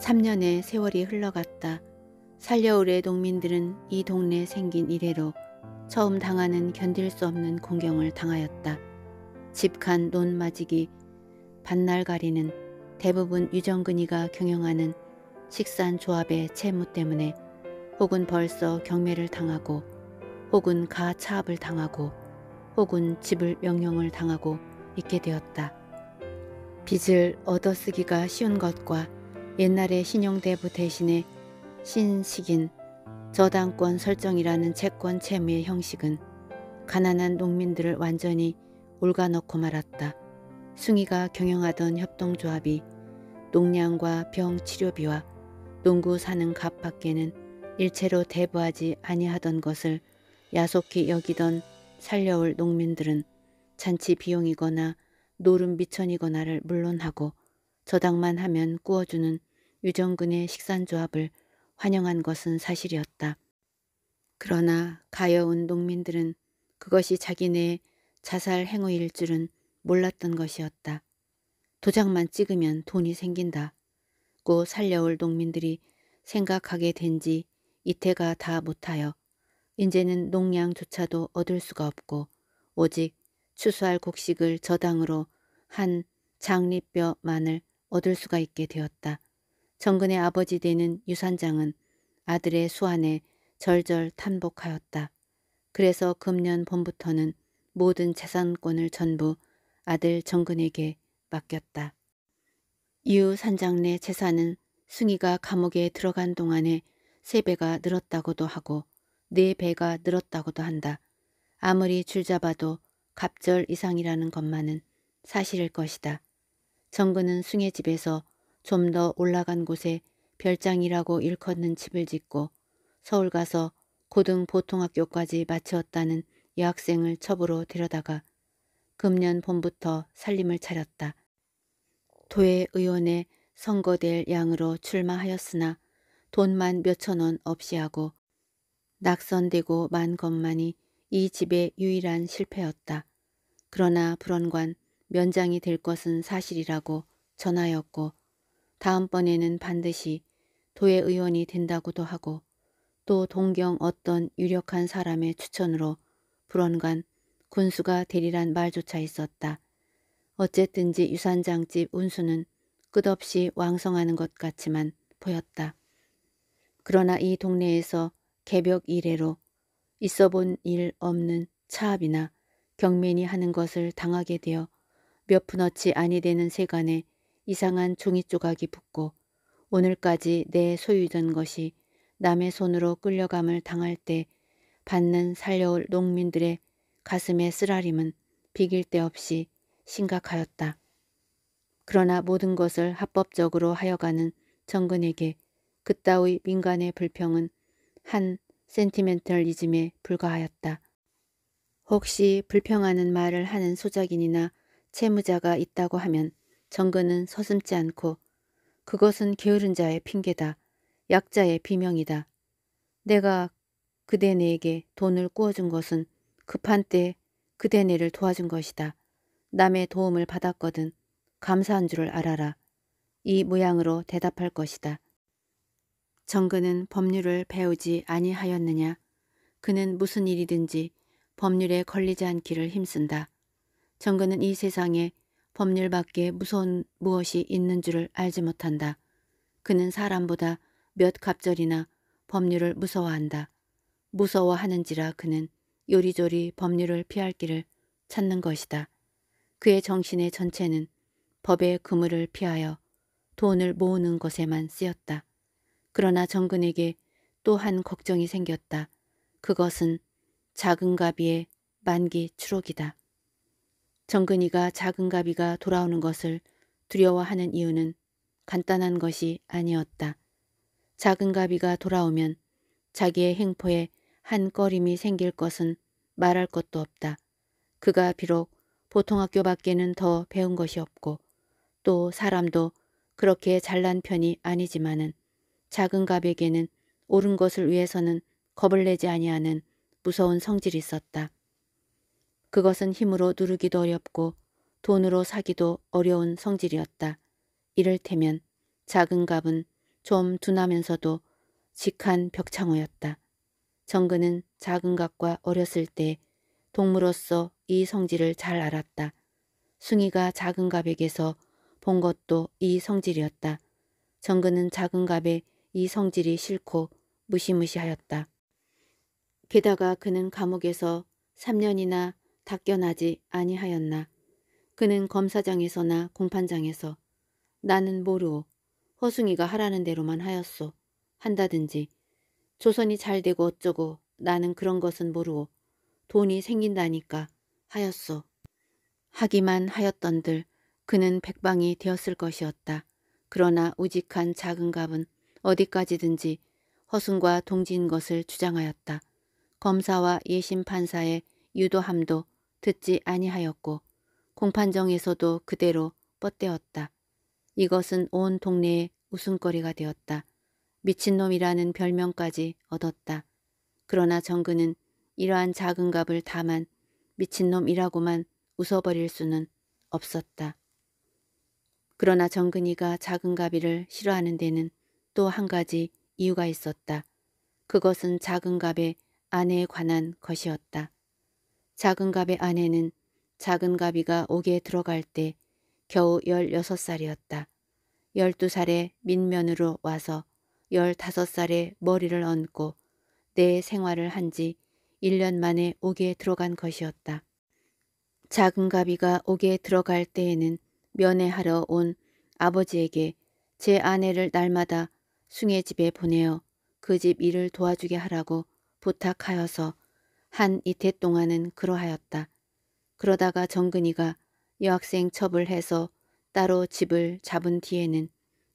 3년의 세월이 흘러갔다. 살려울의 농민들은 이 동네에 생긴 이래로 처음 당하는 견딜 수 없는 공경을 당하였다. 집칸 논마지기, 반날 가리는 대부분 유정근이가 경영하는 식산조합의 채무 때문에 혹은 벌써 경매를 당하고 혹은 가차압을 당하고 혹은 집을 명령을 당하고 있게 되었다. 빚을 얻어쓰기가 쉬운 것과 옛날에 신용대부 대신에 신식인 저당권 설정이라는 채권 채무의 형식은 가난한 농민들을 완전히 올가넣고 말았다. 숭이가 경영하던 협동조합이 농량과 병 치료비와 농구 사는 값 밖에는 일체로 대부하지 아니하던 것을 야속히 여기던 살려올 농민들은 잔치 비용이거나 노름 미천이거나를 물론하고 저당만 하면 꾸어주는 유정근의 식산조합을 환영한 것은 사실이었다. 그러나 가여운 농민들은 그것이 자기네 자살 행위일 줄은 몰랐던 것이었다. 도장만 찍으면 돈이 생긴다. 고 살려올 농민들이 생각하게 된 지 이태가 다 못하여 이제는 농량조차도 얻을 수가 없고 오직 추수할 곡식을 저당으로 한 장리뼈만을 얻을 수가 있게 되었다. 정근의 아버지 되는 유산장은 아들의 수안에 절절 탄복하였다. 그래서 금년 봄부터는 모든 재산권을 전부 아들 정근에게 맡겼다. 이후 산장 내 재산은 승희가 감옥에 들어간 동안에 세배가 늘었다고도 하고 네배가 늘었다고도 한다. 아무리 줄 잡아도 갑절 이상이라는 것만은 사실일 것이다. 정근은 숭의 집에서 좀 더 올라간 곳에 별장이라고 일컫는 집을 짓고 서울 가서 고등 보통학교까지 마쳤다는 여학생을 첩으로 데려다가 금년 봄부터 살림을 차렸다. 도의 의원에 선거될 양으로 출마하였으나 돈만 몇천 원 없이 하고 낙선되고 만 것만이 이 집의 유일한 실패였다. 그러나 불원관 면장이 될 것은 사실이라고 전하였고 다음번에는 반드시 도의의원이 된다고도 하고 또 동경 어떤 유력한 사람의 추천으로 불언간 군수가 되리란 말조차 있었다. 어쨌든지 유산장집 운수는 끝없이 왕성하는 것 같지만 보였다. 그러나 이 동네에서 개벽 이래로 있어본 일 없는 차압이나 경민이 하는 것을 당하게 되어 몇 푼어치 아니 되는 세간에 이상한 종이 조각이 붙고 오늘까지 내소유된 것이 남의 손으로 끌려감을 당할 때 받는 살려올 농민들의 가슴의 쓰라림은 비길 데 없이 심각하였다. 그러나 모든 것을 합법적으로 하여가는 정근에게 그따위 민간의 불평은 한 센티멘털리즘에 불과하였다. 혹시 불평하는 말을 하는 소작인이나 채무자가 있다고 하면 정근은 서슴지 않고 그것은 게으른 자의 핑계다. 약자의 비명이다. 내가 그대네에게 돈을 꾸어준 것은 급한 때 그대네를 도와준 것이다. 남의 도움을 받았거든 감사한 줄을 알아라. 이 모양으로 대답할 것이다. 정근은 법률을 배우지 아니하였느냐. 그는 무슨 일이든지 법률에 걸리지 않기를 힘쓴다. 정근은 이 세상에 법률 밖에 무서운 무엇이 있는 줄을 알지 못한다. 그는 사람보다 몇 갑절이나 법률을 무서워한다. 무서워하는지라 그는 요리조리 법률을 피할 길을 찾는 것이다. 그의 정신의 전체는 법의 그물을 피하여 돈을 모으는 것에만 쓰였다. 그러나 정근에게 또 한 걱정이 생겼다. 그것은 작은 가비의 만기 추록이다. 정근이가 작은 가비가 돌아오는 것을 두려워하는 이유는 간단한 것이 아니었다. 작은 가비가 돌아오면 자기의 행포에 한 꺼림이 생길 것은 말할 것도 없다. 그가 비록 보통 학교 밖에는 더 배운 것이 없고 또 사람도 그렇게 잘난 편이 아니지만은 작은 갑에게는 옳은 것을 위해서는 겁을 내지 아니하는 무서운 성질이 있었다. 그것은 힘으로 누르기도 어렵고 돈으로 사기도 어려운 성질이었다. 이를테면 작은 갑은 좀 둔하면서도 직한 벽창호였다. 정근은 작은 갑과 어렸을 때 동무로서 이 성질을 잘 알았다. 숭이가 작은 갑에게서 본 것도 이 성질이었다. 정근은 작은 갑의 이 성질이 싫고 무시무시하였다. 게다가 그는 감옥에서 3년이나 닦여나지 아니하였나. 그는 검사장에서나 공판장에서 나는 모르오. 허승이가 하라는 대로만 하였소. 한다든지 조선이 잘 되고 어쩌고 나는 그런 것은 모르오. 돈이 생긴다니까 하였소. 하기만 하였던들 그는 백방이 되었을 것이었다. 그러나 우직한 작은 갑은 어디까지든지 허승과 동지인 것을 주장하였다. 검사와 예심판사의 유도함도 듣지 아니하였고 공판정에서도 그대로 뻗대었다. 이것은 온 동네의 웃음거리가 되었다. 미친놈이라는 별명까지 얻었다. 그러나 정근은 이러한 작은 값을 다만 미친놈이라고만 웃어버릴 수는 없었다. 그러나 정근이가 작은 가비를 싫어하는 데는 또 한 가지 이유가 있었다. 그것은 작은 갑의 아내에 관한 것이었다. 작은 갑의 아내는 작은 갑이가 옥에 들어갈 때 겨우 16살이었다. 12살에 민면으로 와서 15살에 머리를 얹고 내 생활을 한 지 1년 만에 옥에 들어간 것이었다. 작은 갑이가 옥에 들어갈 때에는 면회하러 온 아버지에게 제 아내를 날마다 숭의 집에 보내어 그 집 일을 도와주게 하라고 부탁하여서 한 이태 동안은 그러하였다. 그러다가 정근이가 여학생 첩을 해서 따로 집을 잡은 뒤에는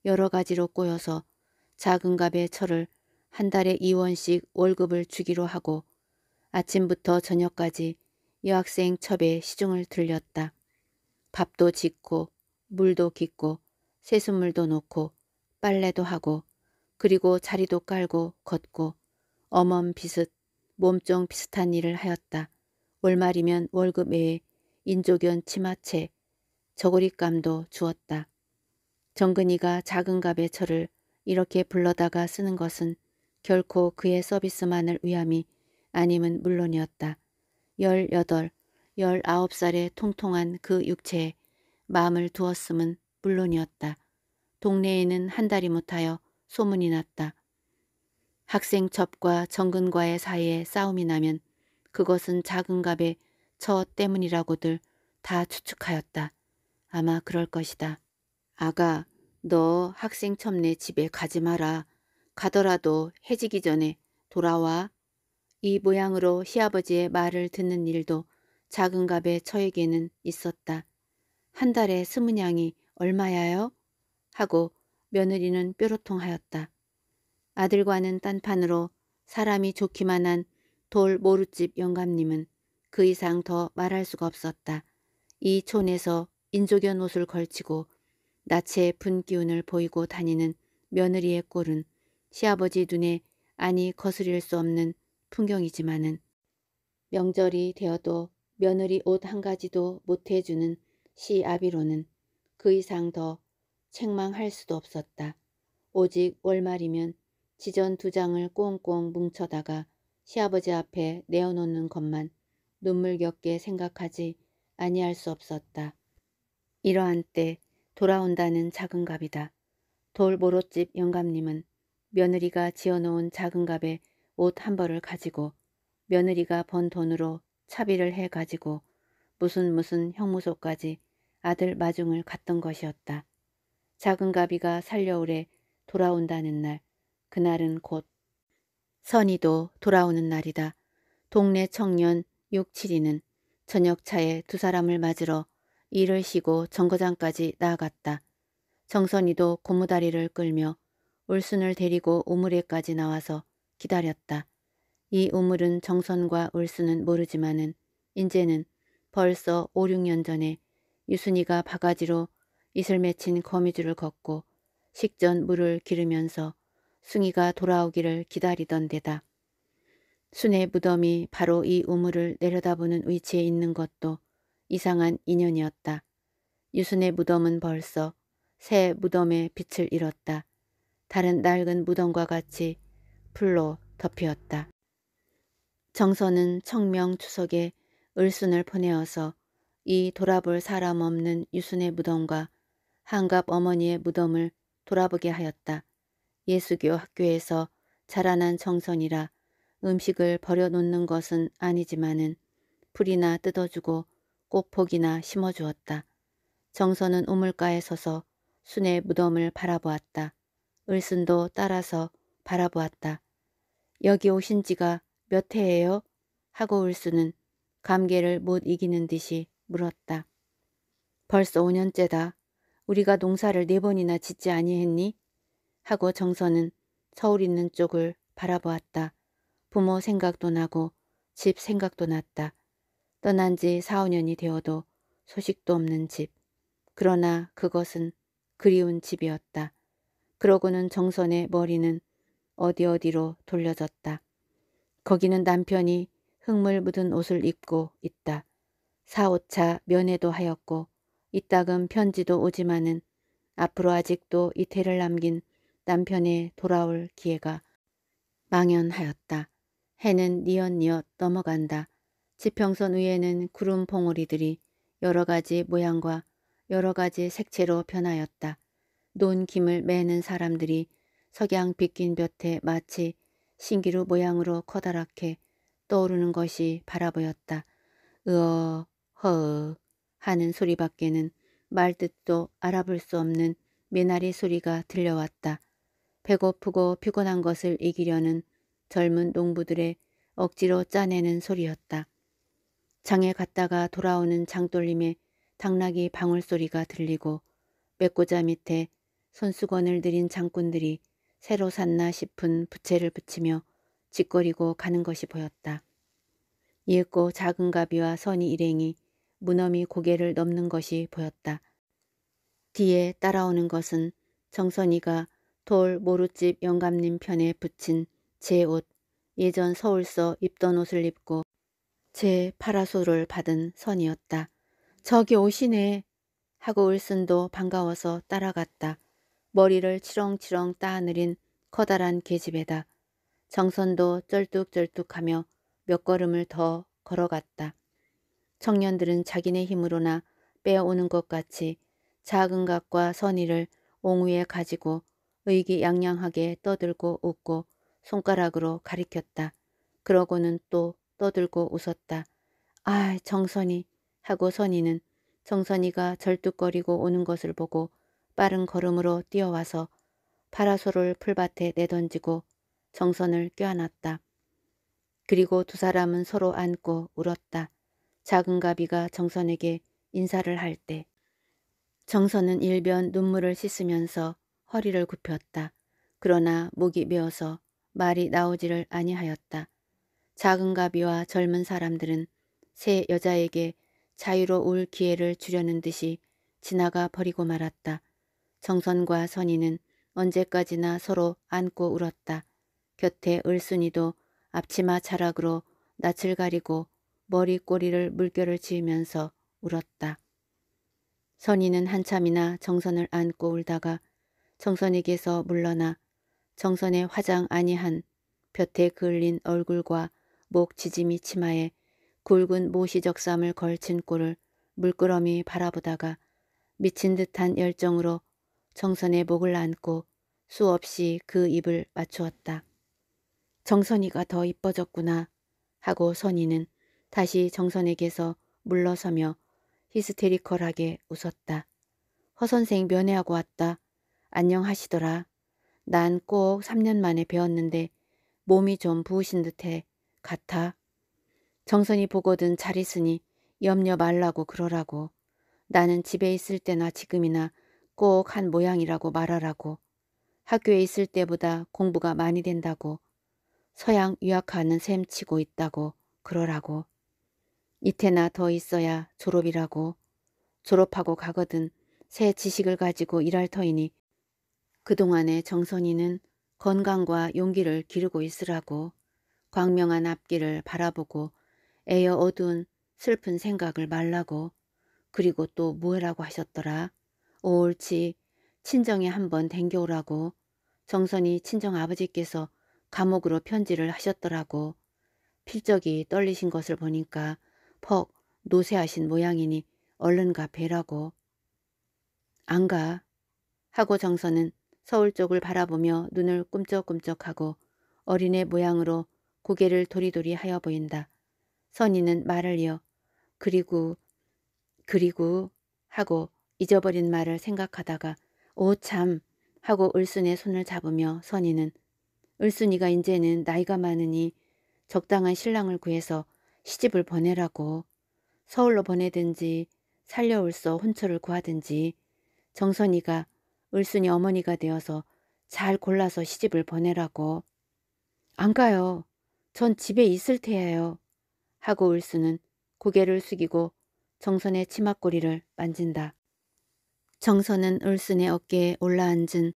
여러 가지로 꼬여서 작은 갑의 철을 한 달에 2원씩 월급을 주기로 하고 아침부터 저녁까지 여학생 첩에 시중을 들렸다. 밥도 짓고 물도 깃고 세수물도 놓고 빨래도 하고 그리고 자리도 깔고 걷고 엄엄 비슷 몸종 비슷한 일을 하였다. 월말이면 월급 외에 인조견 치마채, 저고리감도 주었다. 정근이가 작은 갑의 철을 이렇게 불러다가 쓰는 것은 결코 그의 서비스만을 위함이 아님은 물론이었다. 열여덟, 열아홉 살에 통통한 그 육체에 마음을 두었음은 물론이었다. 동네에는 한 달이 못하여 소문이 났다. 학생첩과 정근과의 사이에 싸움이 나면 그것은 작은 갑의 처 때문이라고들 다 추측하였다. 아마 그럴 것이다. 아가, 너학생첩네 집에 가지 마라. 가더라도 해지기 전에 돌아와. 이 모양으로 시아버지의 말을 듣는 일도 작은 갑의 처에게는 있었다. 한 달에 스무 냥이 얼마야요? 하고 며느리는 뾰로통하였다. 아들과는 딴판으로 사람이 좋기만 한돌 모루집 영감님은 그 이상 더 말할 수가 없었다. 이 촌에서 인조견 옷을 걸치고 낯의 분기운을 보이고 다니는 며느리의 꼴은 시아버지 눈에 아니 거스릴 수 없는 풍경이지만은 명절이 되어도 며느리 옷 한 가지도 못해주는 시아비로는 그 이상 더 책망할 수도 없었다. 오직 월말이면 지전 두 장을 꽁꽁 뭉쳐다가 시아버지 앞에 내어놓는 것만 눈물겹게 생각하지 아니할 수 없었다. 이러한 때 돌아온다는 작은 갑이다. 돌보로집 영감님은 며느리가 지어놓은 작은 갑에 옷 한 벌을 가지고 며느리가 번 돈으로 차비를 해 가지고 무슨 무슨 형무소까지 아들 마중을 갔던 것이었다. 작은 가비가 살려오래 돌아온다는 날 그날은 곧 선이도 돌아오는 날이다. 동네 청년 6, 7이는 저녁차에 두 사람을 맞으러 일을 쉬고 정거장까지 나아갔다. 정선이도 고무다리를 끌며 울순을 데리고 우물에까지 나와서 기다렸다. 이 우물은 정선과 울순은 모르지만은 인제는 벌써 5, 6년 전에 유순이가 바가지로 이슬 맺힌 거미줄을 걷고 식전 물을 기르면서 순희가 돌아오기를 기다리던 데다. 순의 무덤이 바로 이 우물을 내려다보는 위치에 있는 것도 이상한 인연이었다. 유순의 무덤은 벌써 새 무덤의 빛을 잃었다. 다른 낡은 무덤과 같이 풀로 덮였다. 정선은 청명 추석에 을순을 보내어서 이 돌아볼 사람 없는 유순의 무덤과 한갑 어머니의 무덤을 돌아보게 하였다. 예수교 학교에서 자라난 정선이라 음식을 버려놓는 것은 아니지만은 풀이나 뜯어주고 꽃폭이나 심어주었다. 정선은 우물가에 서서 순의 무덤을 바라보았다. 을순도 따라서 바라보았다. 여기 오신 지가 몇 해예요? 하고 을순은 감개를 못 이기는 듯이 물었다. 벌써 5년째다. 우리가 농사를 네 번이나 짓지 아니했니? 하고 정선은 서울 있는 쪽을 바라보았다. 부모 생각도 나고 집 생각도 났다. 떠난 지 4, 5년이 되어도 소식도 없는 집. 그러나 그것은 그리운 집이었다. 그러고는 정선의 머리는 어디 어디로 돌려졌다. 거기는 남편이 흙물 묻은 옷을 입고 있다. 4, 5차 면회도 하였고 이따금 편지도 오지만은 앞으로 아직도 이태를 남긴 남편의 돌아올 기회가 망연하였다. 해는 니엇니엇 넘어간다. 지평선 위에는 구름 봉우리들이 여러 가지 모양과 여러 가지 색채로 변하였다. 논 김을 매는 사람들이 석양 빗긴 볕에 마치 신기루 모양으로 커다랗게 떠오르는 것이 바라보였다. 으어 허어 하는 소리밖에는 말뜻도 알아볼 수 없는 미나리 소리가 들려왔다. 배고프고 피곤한 것을 이기려는 젊은 농부들의 억지로 짜내는 소리였다. 장에 갔다가 돌아오는 장돌림에 당나귀 방울소리가 들리고 맥고자 밑에 손수건을 들인 장꾼들이 새로 샀나 싶은 부채를 붙이며 짓거리고 가는 것이 보였다. 이윽고 작은 가비와 선이 일행이 무너미 고개를 넘는 것이 보였다. 뒤에 따라오는 것은 정선이가 돌 모루집 영감님 편에 붙인 제 옷, 예전 서울서 입던 옷을 입고 제 파라솔을 받은 선이었다. 저기 오시네 하고 을순도 반가워서 따라갔다. 머리를 치렁치렁 따느린 커다란 계집애다. 정선도 쩔뚝쩔뚝하며 몇 걸음을 더 걸어갔다. 청년들은 자기네 힘으로나 빼오는 것 같이 작은 각과 선의를 옹우에 가지고 의기양양하게 떠들고 웃고 손가락으로 가리켰다. 그러고는 또 떠들고 웃었다. 아 정선이 하고 선이는 정선이가 절뚝거리고 오는 것을 보고 빠른 걸음으로 뛰어와서 파라솔을 풀밭에 내던지고 정선을 껴안았다. 그리고 두 사람은 서로 안고 울었다. 작은 가비가 정선에게 인사를 할 때 정선은 일변 눈물을 씻으면서 허리를 굽혔다. 그러나 목이 메어서 말이 나오지를 아니하였다. 작은 가비와 젊은 사람들은 새 여자에게 자유로 울 기회를 주려는 듯이 지나가 버리고 말았다. 정선과 선인은 언제까지나 서로 안고 울었다. 곁에 을순이도 앞치마 자락으로 낯을 가리고 머리 꼬리를 물결을 지으면서 울었다. 선인은 한참이나 정선을 안고 울다가 정선에게서 물러나 정선의 화장 아니한 볕에 그을린 얼굴과 목 지짐이 치마에 굵은 모시적삼을 걸친 꼴을 물끄러미 바라보다가 미친 듯한 열정으로 정선의 목을 안고 수없이 그 입을 맞추었다. 정선이가 더 이뻐졌구나 하고 선이는 다시 정선에게서 물러서며 히스테리컬하게 웃었다. 허선생 면회하고 왔다. 안녕하시더라. 난 꼭 3년 만에 배웠는데 몸이 좀 부으신 듯해 같아. 정선이 보거든 잘 있으니 염려 말라고 그러라고. 나는 집에 있을 때나 지금이나 꼭 한 모양이라고 말하라고. 학교에 있을 때보다 공부가 많이 된다고. 서양 유학하는 셈 치고 있다고 그러라고. 이태나 더 있어야 졸업이라고. 졸업하고 가거든 새 지식을 가지고 일할 터이니 그동안에 정선이는 건강과 용기를 기르고 있으라고 광명한 앞길을 바라보고 애여 어두운 슬픈 생각을 말라고 그리고 또 뭐라고 하셨더라. 옳지 친정에 한번 댕겨오라고 정선이 친정 아버지께서 감옥으로 편지를 하셨더라고. 필적이 떨리신 것을 보니까 퍽 노쇠하신 모양이니 얼른 가 배라고. 안 가. 하고 정선은 서울 쪽을 바라보며 눈을 꿈쩍꿈쩍하고 어린애 모양으로 고개를 도리도리 하여 보인다. 선이는 말을 이어 그리고 그리고 하고 잊어버린 말을 생각하다가 오참 하고 을순의 손을 잡으며 선이는 을순이가 이제는 나이가 많으니 적당한 신랑을 구해서 시집을 보내라고 서울로 보내든지 살려올서 혼처를 구하든지 정선이가 을순이 어머니가 되어서 잘 골라서 시집을 보내라고. 안 가요. 전 집에 있을 테예요. 하고 을순은 고개를 숙이고 정선의 치맛꼬리를 만진다. 정선은 을순의 어깨에 올라앉은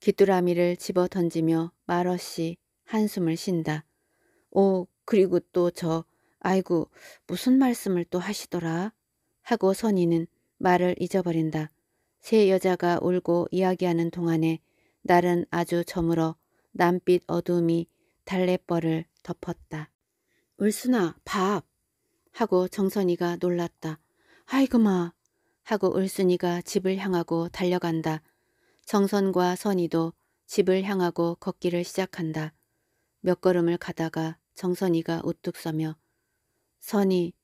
귀뚜라미를 집어 던지며 말없이 한숨을 쉰다. 오, 그리고 또 저, 아이고, 무슨 말씀을 또 하시더라? 하고 선이는 말을 잊어버린다. 세 여자가 울고 이야기하는 동안에 날은 아주 저물어 남빛 어둠이 달래뻘을 덮었다. 울순아 밥! 하고 정선이가 놀랐다. 아이그마 하고 울순이가 집을 향하고 달려간다. 정선과 선이도 집을 향하고 걷기를 시작한다. 몇 걸음을 가다가 정선이가 우뚝 서며 선이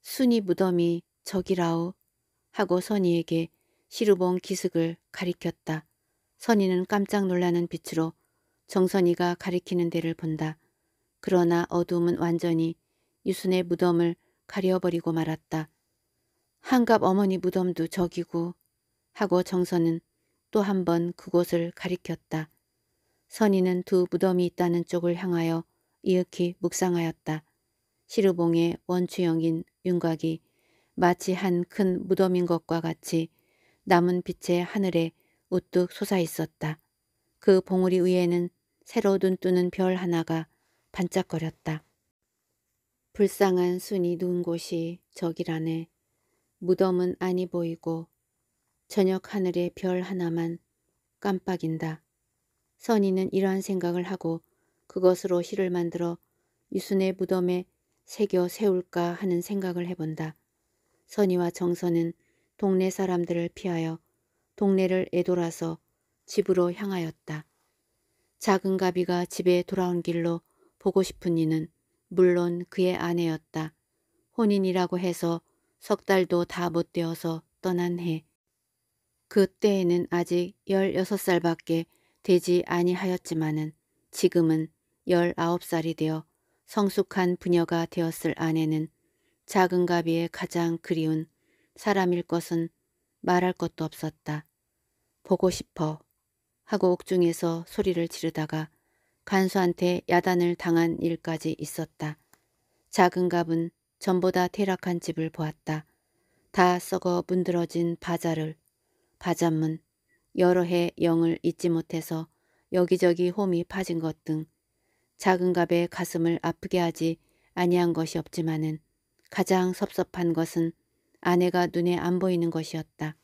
순이 무덤이 저기라오 하고 선이에게 시루봉 기슭을 가리켰다. 선인은 깜짝 놀라는 빛으로 정선이가 가리키는 데를 본다. 그러나 어둠은 완전히 유순의 무덤을 가려버리고 말았다. 한갑 어머니 무덤도 적이고 하고 정선은 또 한 번 그곳을 가리켰다. 선인은 두 무덤이 있다는 쪽을 향하여 이윽히 묵상하였다. 시르봉의 원추형인 윤곽이 마치 한 큰 무덤인 것과 같이 남은 빛의 하늘에 우뚝 솟아 있었다. 그 봉우리 위에는 새로 눈뜨는 별 하나가 반짝거렸다. 불쌍한 순이 누운 곳이 저기라네. 무덤은 아니 보이고 저녁 하늘의 별 하나만 깜빡인다. 선이는 이러한 생각을 하고 그것으로 실을 만들어 유순의 무덤에 새겨 세울까 하는 생각을 해본다. 선이와 정선은 동네 사람들을 피하여 동네를 애돌아서 집으로 향하였다. 작은 가비가 집에 돌아온 길로 보고 싶은 이는 물론 그의 아내였다. 혼인이라고 해서 석 달도 다 못 되어서 떠난 해. 그때에는 아직 16살밖에 되지 아니하였지만은 지금은 19살이 되어 성숙한 부녀가 되었을 아내는 작은 가비의 가장 그리운 사람일 것은 말할 것도 없었다. 보고 싶어 하고 옥중에서 소리를 지르다가 간수한테 야단을 당한 일까지 있었다. 작은 갑은 전보다 퇴락한 집을 보았다. 다 썩어 문드러진 바자를 바자문 여러 해 영을 잊지 못해서 여기저기 홈이 파진 것 등 작은 갑의 가슴을 아프게 하지 아니한 것이 없지만은 가장 섭섭한 것은 아내가 눈에 안 보이는 것이었다.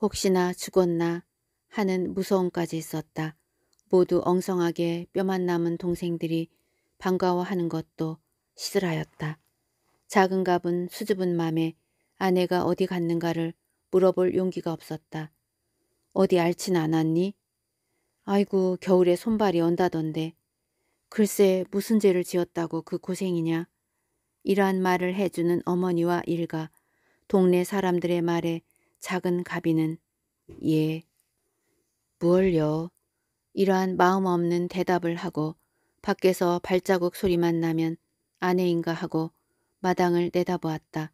혹시나 죽었나 하는 무서움까지 있었다. 모두 엉성하게 뼈만 남은 동생들이 반가워하는 것도 시들하였다. 작은 갑은 수줍은 맘에 아내가 어디 갔는가를 물어볼 용기가 없었다. 어디 알진 않았니? 아이고 겨울에 손발이 언다던데. 글쎄 무슨 죄를 지었다고 그 고생이냐. 이러한 말을 해주는 어머니와 일가, 동네 사람들의 말에 작은 가비는 예, 무얼요 이러한 마음 없는 대답을 하고 밖에서 발자국 소리만 나면 아내인가 하고 마당을 내다보았다.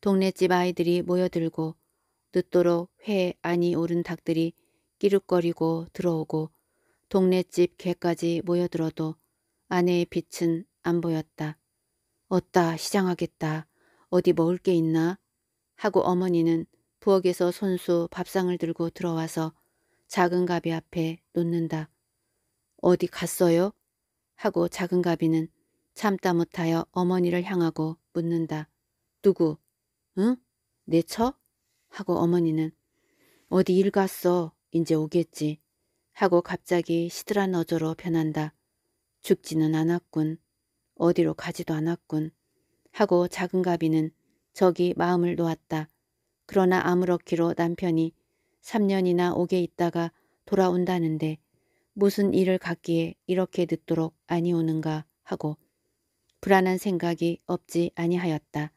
동네집 아이들이 모여들고 늦도록 회 안이 오른 닭들이 끼룩거리고 들어오고 동네집 개까지 모여들어도 아내의 빛은 안 보였다. 어따 시장하겠다. 어디 먹을 게 있나? 하고 어머니는 부엌에서 손수 밥상을 들고 들어와서 작은 가비 앞에 놓는다. 어디 갔어요? 하고 작은 가비는 참다 못하여 어머니를 향하고 묻는다. 누구? 응? 내 처? 하고 어머니는 어디 일 갔어. 이제 오겠지. 하고 갑자기 시들한 어조로 변한다. 죽지는 않았군. 어디로 가지도 않았군. 하고 작은 가비는 저기 마음을 놓았다. 그러나 아무렇기로 남편이 3년이나 옥에 있다가 돌아온다는데 무슨 일을 갖기에 이렇게 늦도록 아니오는가 하고 불안한 생각이 없지 아니하였다.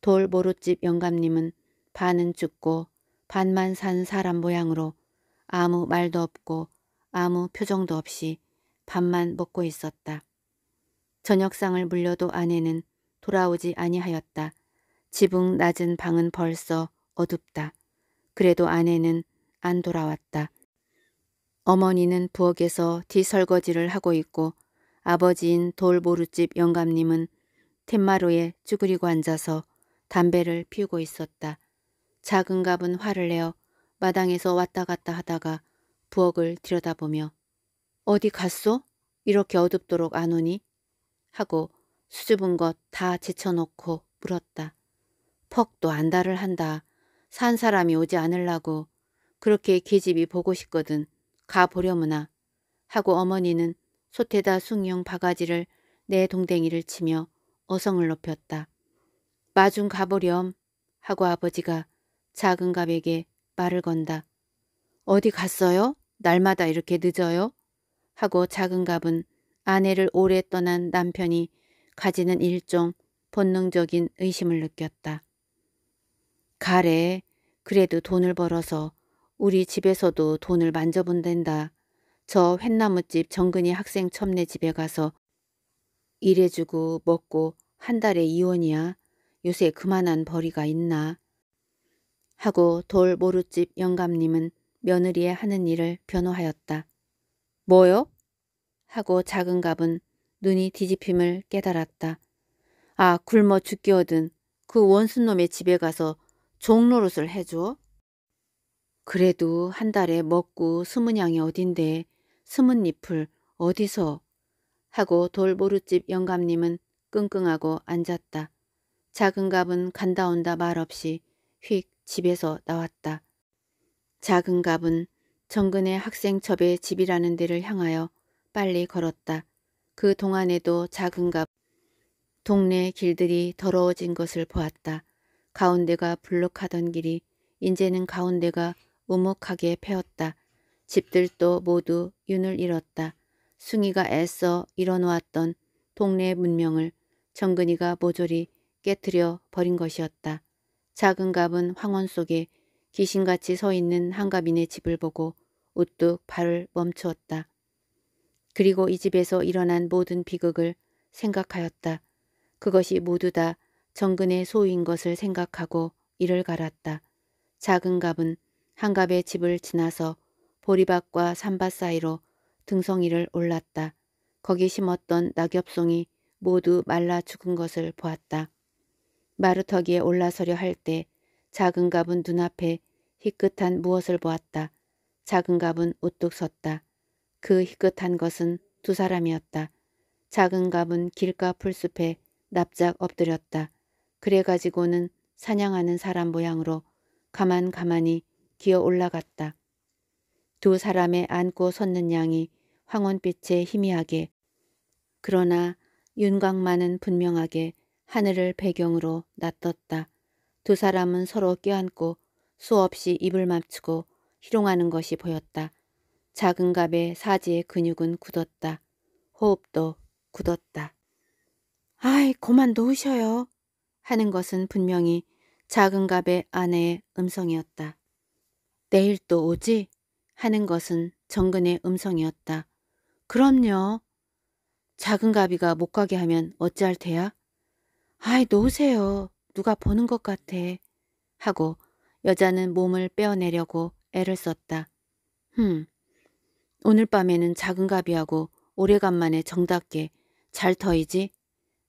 돌보루집 영감님은 반은 죽고 반만 산 사람 모양으로 아무 말도 없고 아무 표정도 없이 밥만 먹고 있었다. 저녁상을 물려도 아내는 돌아오지 아니하였다. 지붕 낮은 방은 벌써 어둡다. 그래도 아내는 안 돌아왔다. 어머니는 부엌에서 뒤설거지를 하고 있고 아버지인 돌보루집 영감님은 텐마루에 쭈그리고 앉아서 담배를 피우고 있었다. 작은 갑은 화를 내어 마당에서 왔다 갔다 하다가 부엌을 들여다보며 어디 갔소? 이렇게 어둡도록 안 오니? 하고 수줍은 것 다 제쳐놓고 물었다. 퍽도 안달을 한다. 산 사람이 오지 않으려고 그렇게 계집이 보고 싶거든. 가보려무나. 하고 어머니는 소태다 숭늉 바가지를 내 동댕이를 치며 어성을 높였다. 마중 가보렴 하고 아버지가 작은 갑에게 말을 건다. 어디 갔어요? 날마다 이렇게 늦어요? 하고 작은 갑은 아내를 오래 떠난 남편이 가지는 일종 본능적인 의심을 느꼈다. 가래, 그래도 돈을 벌어서 우리 집에서도 돈을 만져본댄다. 저 횟나무집 정근이 학생 첩내 집에 가서 일해주고 먹고 한 달에 이원이야. 요새 그만한 벌이가 있나. 하고 돌 모루집 영감님은 며느리의 하는 일을 변호하였다. 뭐요? 하고 작은 갑은 눈이 뒤집힘을 깨달았다. 아 굶어 죽기거든 그 원수놈의 집에 가서 종로릇을 해줘. 그래도 한 달에 먹고 숨은 양이 어딘데 숨은 잎을 어디서 하고 돌보루집 영감님은 끙끙하고 앉았다. 작은 갑은 간다 온다 말없이 휙 집에서 나왔다. 작은 갑은 정근의 학생첩의 집이라는 데를 향하여 빨리 걸었다. 그 동안에도 작은가 동네 길들이 더러워진 것을 보았다. 가운데가 불룩하던 길이 인제는 가운데가 우목하게 패었다. 집들도 모두 윤을 잃었다. 숭이가 애써 일어놓았던 동네 문명을 정근이가 모조리 깨뜨려 버린 것이었다. 작은 갑은 황혼 속에 귀신같이 서 있는 한갑인의 집을 보고 우뚝 발을 멈추었다. 그리고 이 집에서 일어난 모든 비극을 생각하였다. 그것이 모두 다 정근의 소인 유 것을 생각하고 이를 갈았다. 작은 갑은 한갑의 집을 지나서 보리밭과 산밭 사이로 등성이를 올랐다. 거기 심었던 낙엽송이 모두 말라 죽은 것을 보았다. 마루터기에 올라서려 할 때 작은 갑은 눈앞에 희끗한 무엇을 보았다. 작은 갑은 우뚝 섰다. 그 희끗한 것은 두 사람이었다. 작은 갑은 길가 풀숲에 납작 엎드렸다. 그래가지고는 사냥하는 사람 모양으로 가만 가만히 기어 올라갔다. 두 사람의 안고 섰는 양이 황혼빛에 희미하게 그러나 윤광만은 분명하게 하늘을 배경으로 낯떴다. 두 사람은 서로 껴안고 수없이 입을 맞추고 희롱하는 것이 보였다. 작은 갑의 사지의 근육은 굳었다. 호흡도 굳었다. 아이, 고만 놓으셔요. 하는 것은 분명히 작은 갑의 아내의 음성이었다. 내일 또 오지? 하는 것은 정근의 음성이었다. 그럼요. 작은 갑이가못 가게 하면 어찌할 테야? 아이 놓으세요. 누가 보는 것 같아. 하고 여자는 몸을 빼어내려고 애를 썼다. 흠, 오늘 밤에는 작은 가비하고 오래간만에 정답게 잘 터이지?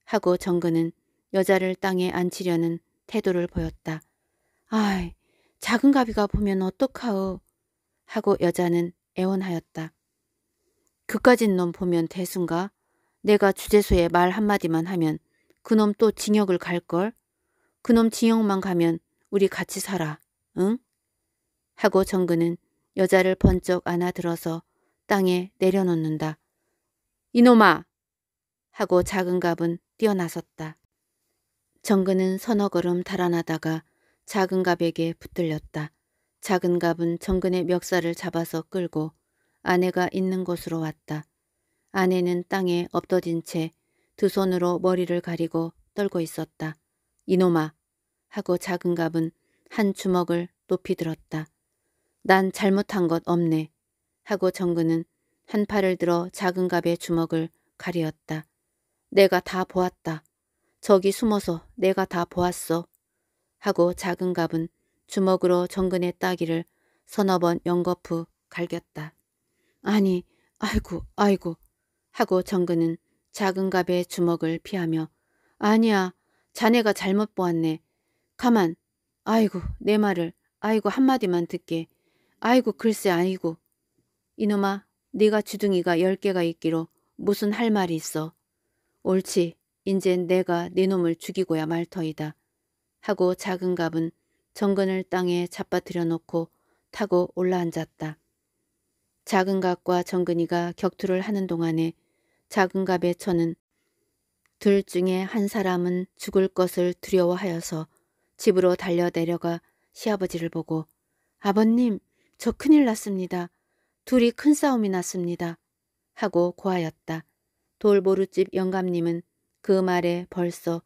하고 정근은 여자를 땅에 앉히려는 태도를 보였다. 아이, 작은 가비가 보면 어떡하오? 하고 여자는 애원하였다. 그까짓놈 보면 대순가? 내가 주재소에말 한마디만 하면 그 놈 또 징역을 갈걸? 그놈 징역만 가면 우리 같이 살아, 응? 하고 정근은 여자를 번쩍 안아들어서 땅에 내려놓는다. 이놈아! 하고 작은 갑은 뛰어나섰다. 정근은 서너 걸음 달아나다가 작은 갑에게 붙들렸다. 작은 갑은 정근의 멱살을 잡아서 끌고 아내가 있는 곳으로 왔다. 아내는 땅에 엎더진 채 두 손으로 머리를 가리고 떨고 있었다. 이놈아! 하고 작은 갑은 한 주먹을 높이 들었다. 난 잘못한 것 없네. 하고 정근은 한 팔을 들어 작은 갑의 주먹을 가리었다. 내가 다 보았다. 저기 숨어서 내가 다 보았어. 하고 작은 갑은 주먹으로 정근의 따귀를 서너 번 연거푸 갈겼다. 아니, 아이고, 아이고. 하고 정근은 작은 갑의 주먹을 피하며 아니야, 자네가 잘못 보았네. 가만, 아이고, 내 말을, 아이고 한마디만 듣게. 아이고, 글쎄 아이고. 이놈아, 네가 주둥이가 열 개가 있기로 무슨 할 말이 있어. 옳지, 인젠 내가 네 놈을 죽이고야 말 터이다. 하고 작은 갑은 정근을 땅에 잡아들여 놓고 타고 올라앉았다. 작은 갑과 정근이가 격투를 하는 동안에 작은 갑의 처는 둘 중에 한 사람은 죽을 것을 두려워하여서 집으로 달려 내려가 시아버지를 보고 아버님 저 큰일 났습니다. 둘이 큰 싸움이 났습니다. 하고 고하였다. 돌보루집 영감님은 그 말에 벌써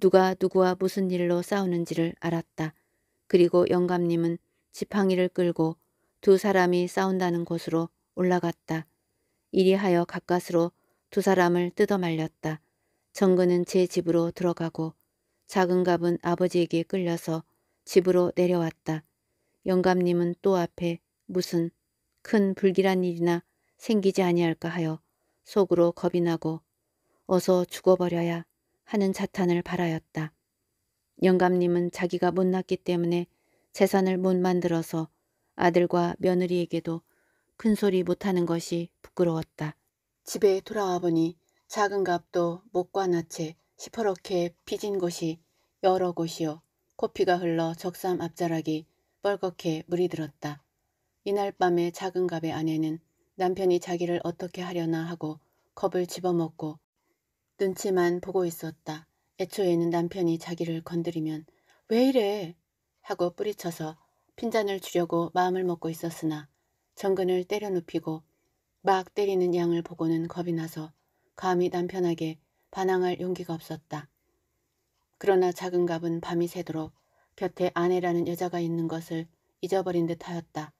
누가 누구와 무슨 일로 싸우는지를 알았다. 그리고 영감님은 지팡이를 끌고 두 사람이 싸운다는 곳으로 올라갔다. 이리하여 가까스로 두 사람을 뜯어 말렸다. 정근은 제 집으로 들어가고 작은 갑은 아버지에게 끌려서 집으로 내려왔다. 영감님은 또 앞에 무슨 큰 불길한 일이나 생기지 아니할까 하여 속으로 겁이 나고 어서 죽어버려야 하는 자탄을 바라였다. 영감님은 자기가 못났기 때문에 재산을 못 만들어서 아들과 며느리에게도 큰소리 못하는 것이 부끄러웠다. 집에 돌아와 보니 작은 값도 목과 나에 시퍼렇게 빚은 곳이 여러 곳이요. 코피가 흘러 적삼 앞자락이 뻘겋게 물이 들었다. 이날 밤에 작은 갑의 아내는 남편이 자기를 어떻게 하려나 하고 겁을 집어먹고 눈치만 보고 있었다. 애초에는 남편이 자기를 건드리면 왜 이래 하고 뿌리쳐서 핀잔을 주려고 마음을 먹고 있었으나 정근을 때려 눕히고 막 때리는 양을 보고는 겁이 나서 감히 남편에게 반항할 용기가 없었다. 그러나 작은 갑은 밤이 새도록 곁에 아내라는 여자가 있는 것을 잊어버린 듯하였다.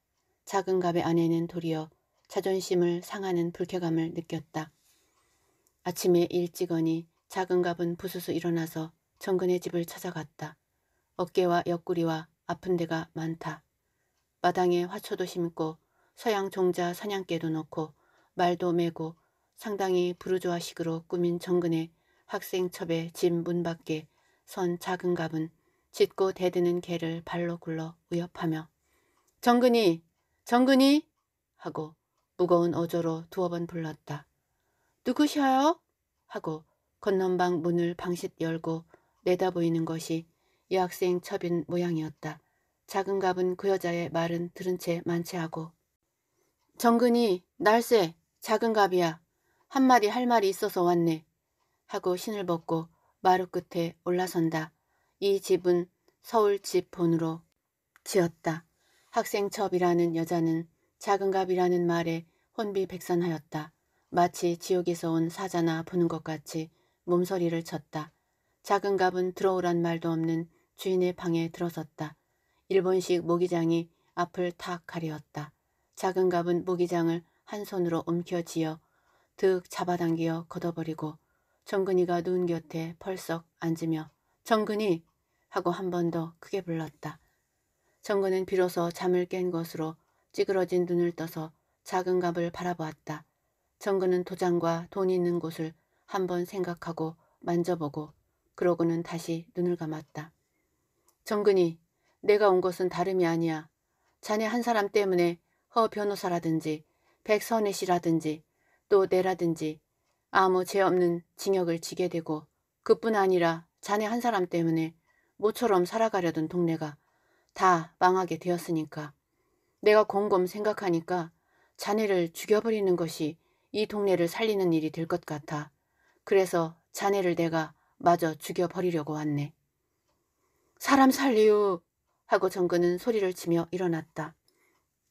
작은 갑의 아내는 도리어 자존심을 상하는 불쾌감을 느꼈다. 아침에 일찍오니 작은 갑은 부수수 일어나서 정근의 집을 찾아갔다. 어깨와 옆구리와 아픈 데가 많다. 마당에 화초도 심고 서양 종자 사냥개도 놓고 말도 메고 상당히 부르조아식으로 꾸민 정근의 학생첩의 집 문 밖에 선 작은 갑은 짖고 대드는 개를 발로 굴러 위협하며 정근이 정근이 하고 무거운 어조로 두어 번 불렀다. 누구셔요? 하고 건넌방 문을 방식 열고 내다보이는 것이 여학생 첩인 모양이었다. 작은 갑은 그 여자의 말은 들은 채 만체하고 정근이 날쌔 작은 갑이야 한마디할 말이 있어서 왔네 하고 신을 벗고 마루 끝에 올라선다. 이 집은 서울 집 본으로 지었다. 학생첩이라는 여자는 작은갑이라는 말에 혼비백산하였다. 마치 지옥에서 온 사자나 보는 것 같이 몸서리를 쳤다. 작은갑은 들어오란 말도 없는 주인의 방에 들어섰다. 일본식 모기장이 앞을 탁 가리었다. 작은갑은 모기장을 한 손으로 움켜쥐어 득 잡아당겨 걷어버리고 정근이가 눈 곁에 펄썩 앉으며 정근이 하고 한 번 더 크게 불렀다. 정근은 비로소 잠을 깬 것으로 찌그러진 눈을 떠서 작은 갑을 바라보았다. 정근은 도장과 돈 있는 곳을 한번 생각하고 만져보고 그러고는 다시 눈을 감았다. 정근이 내가 온 것은 다름이 아니야. 자네 한 사람 때문에 허 변호사라든지 백선혜 씨라든지 또 내라든지 아무 죄 없는 징역을 지게 되고 그뿐 아니라 자네 한 사람 때문에 모처럼 살아가려던 동네가 다 망하게 되었으니까. 내가 곰곰 생각하니까 자네를 죽여버리는 것이 이 동네를 살리는 일이 될 것 같아. 그래서 자네를 내가 마저 죽여버리려고 왔네. 사람 살리우! 하고 정근은 소리를 치며 일어났다.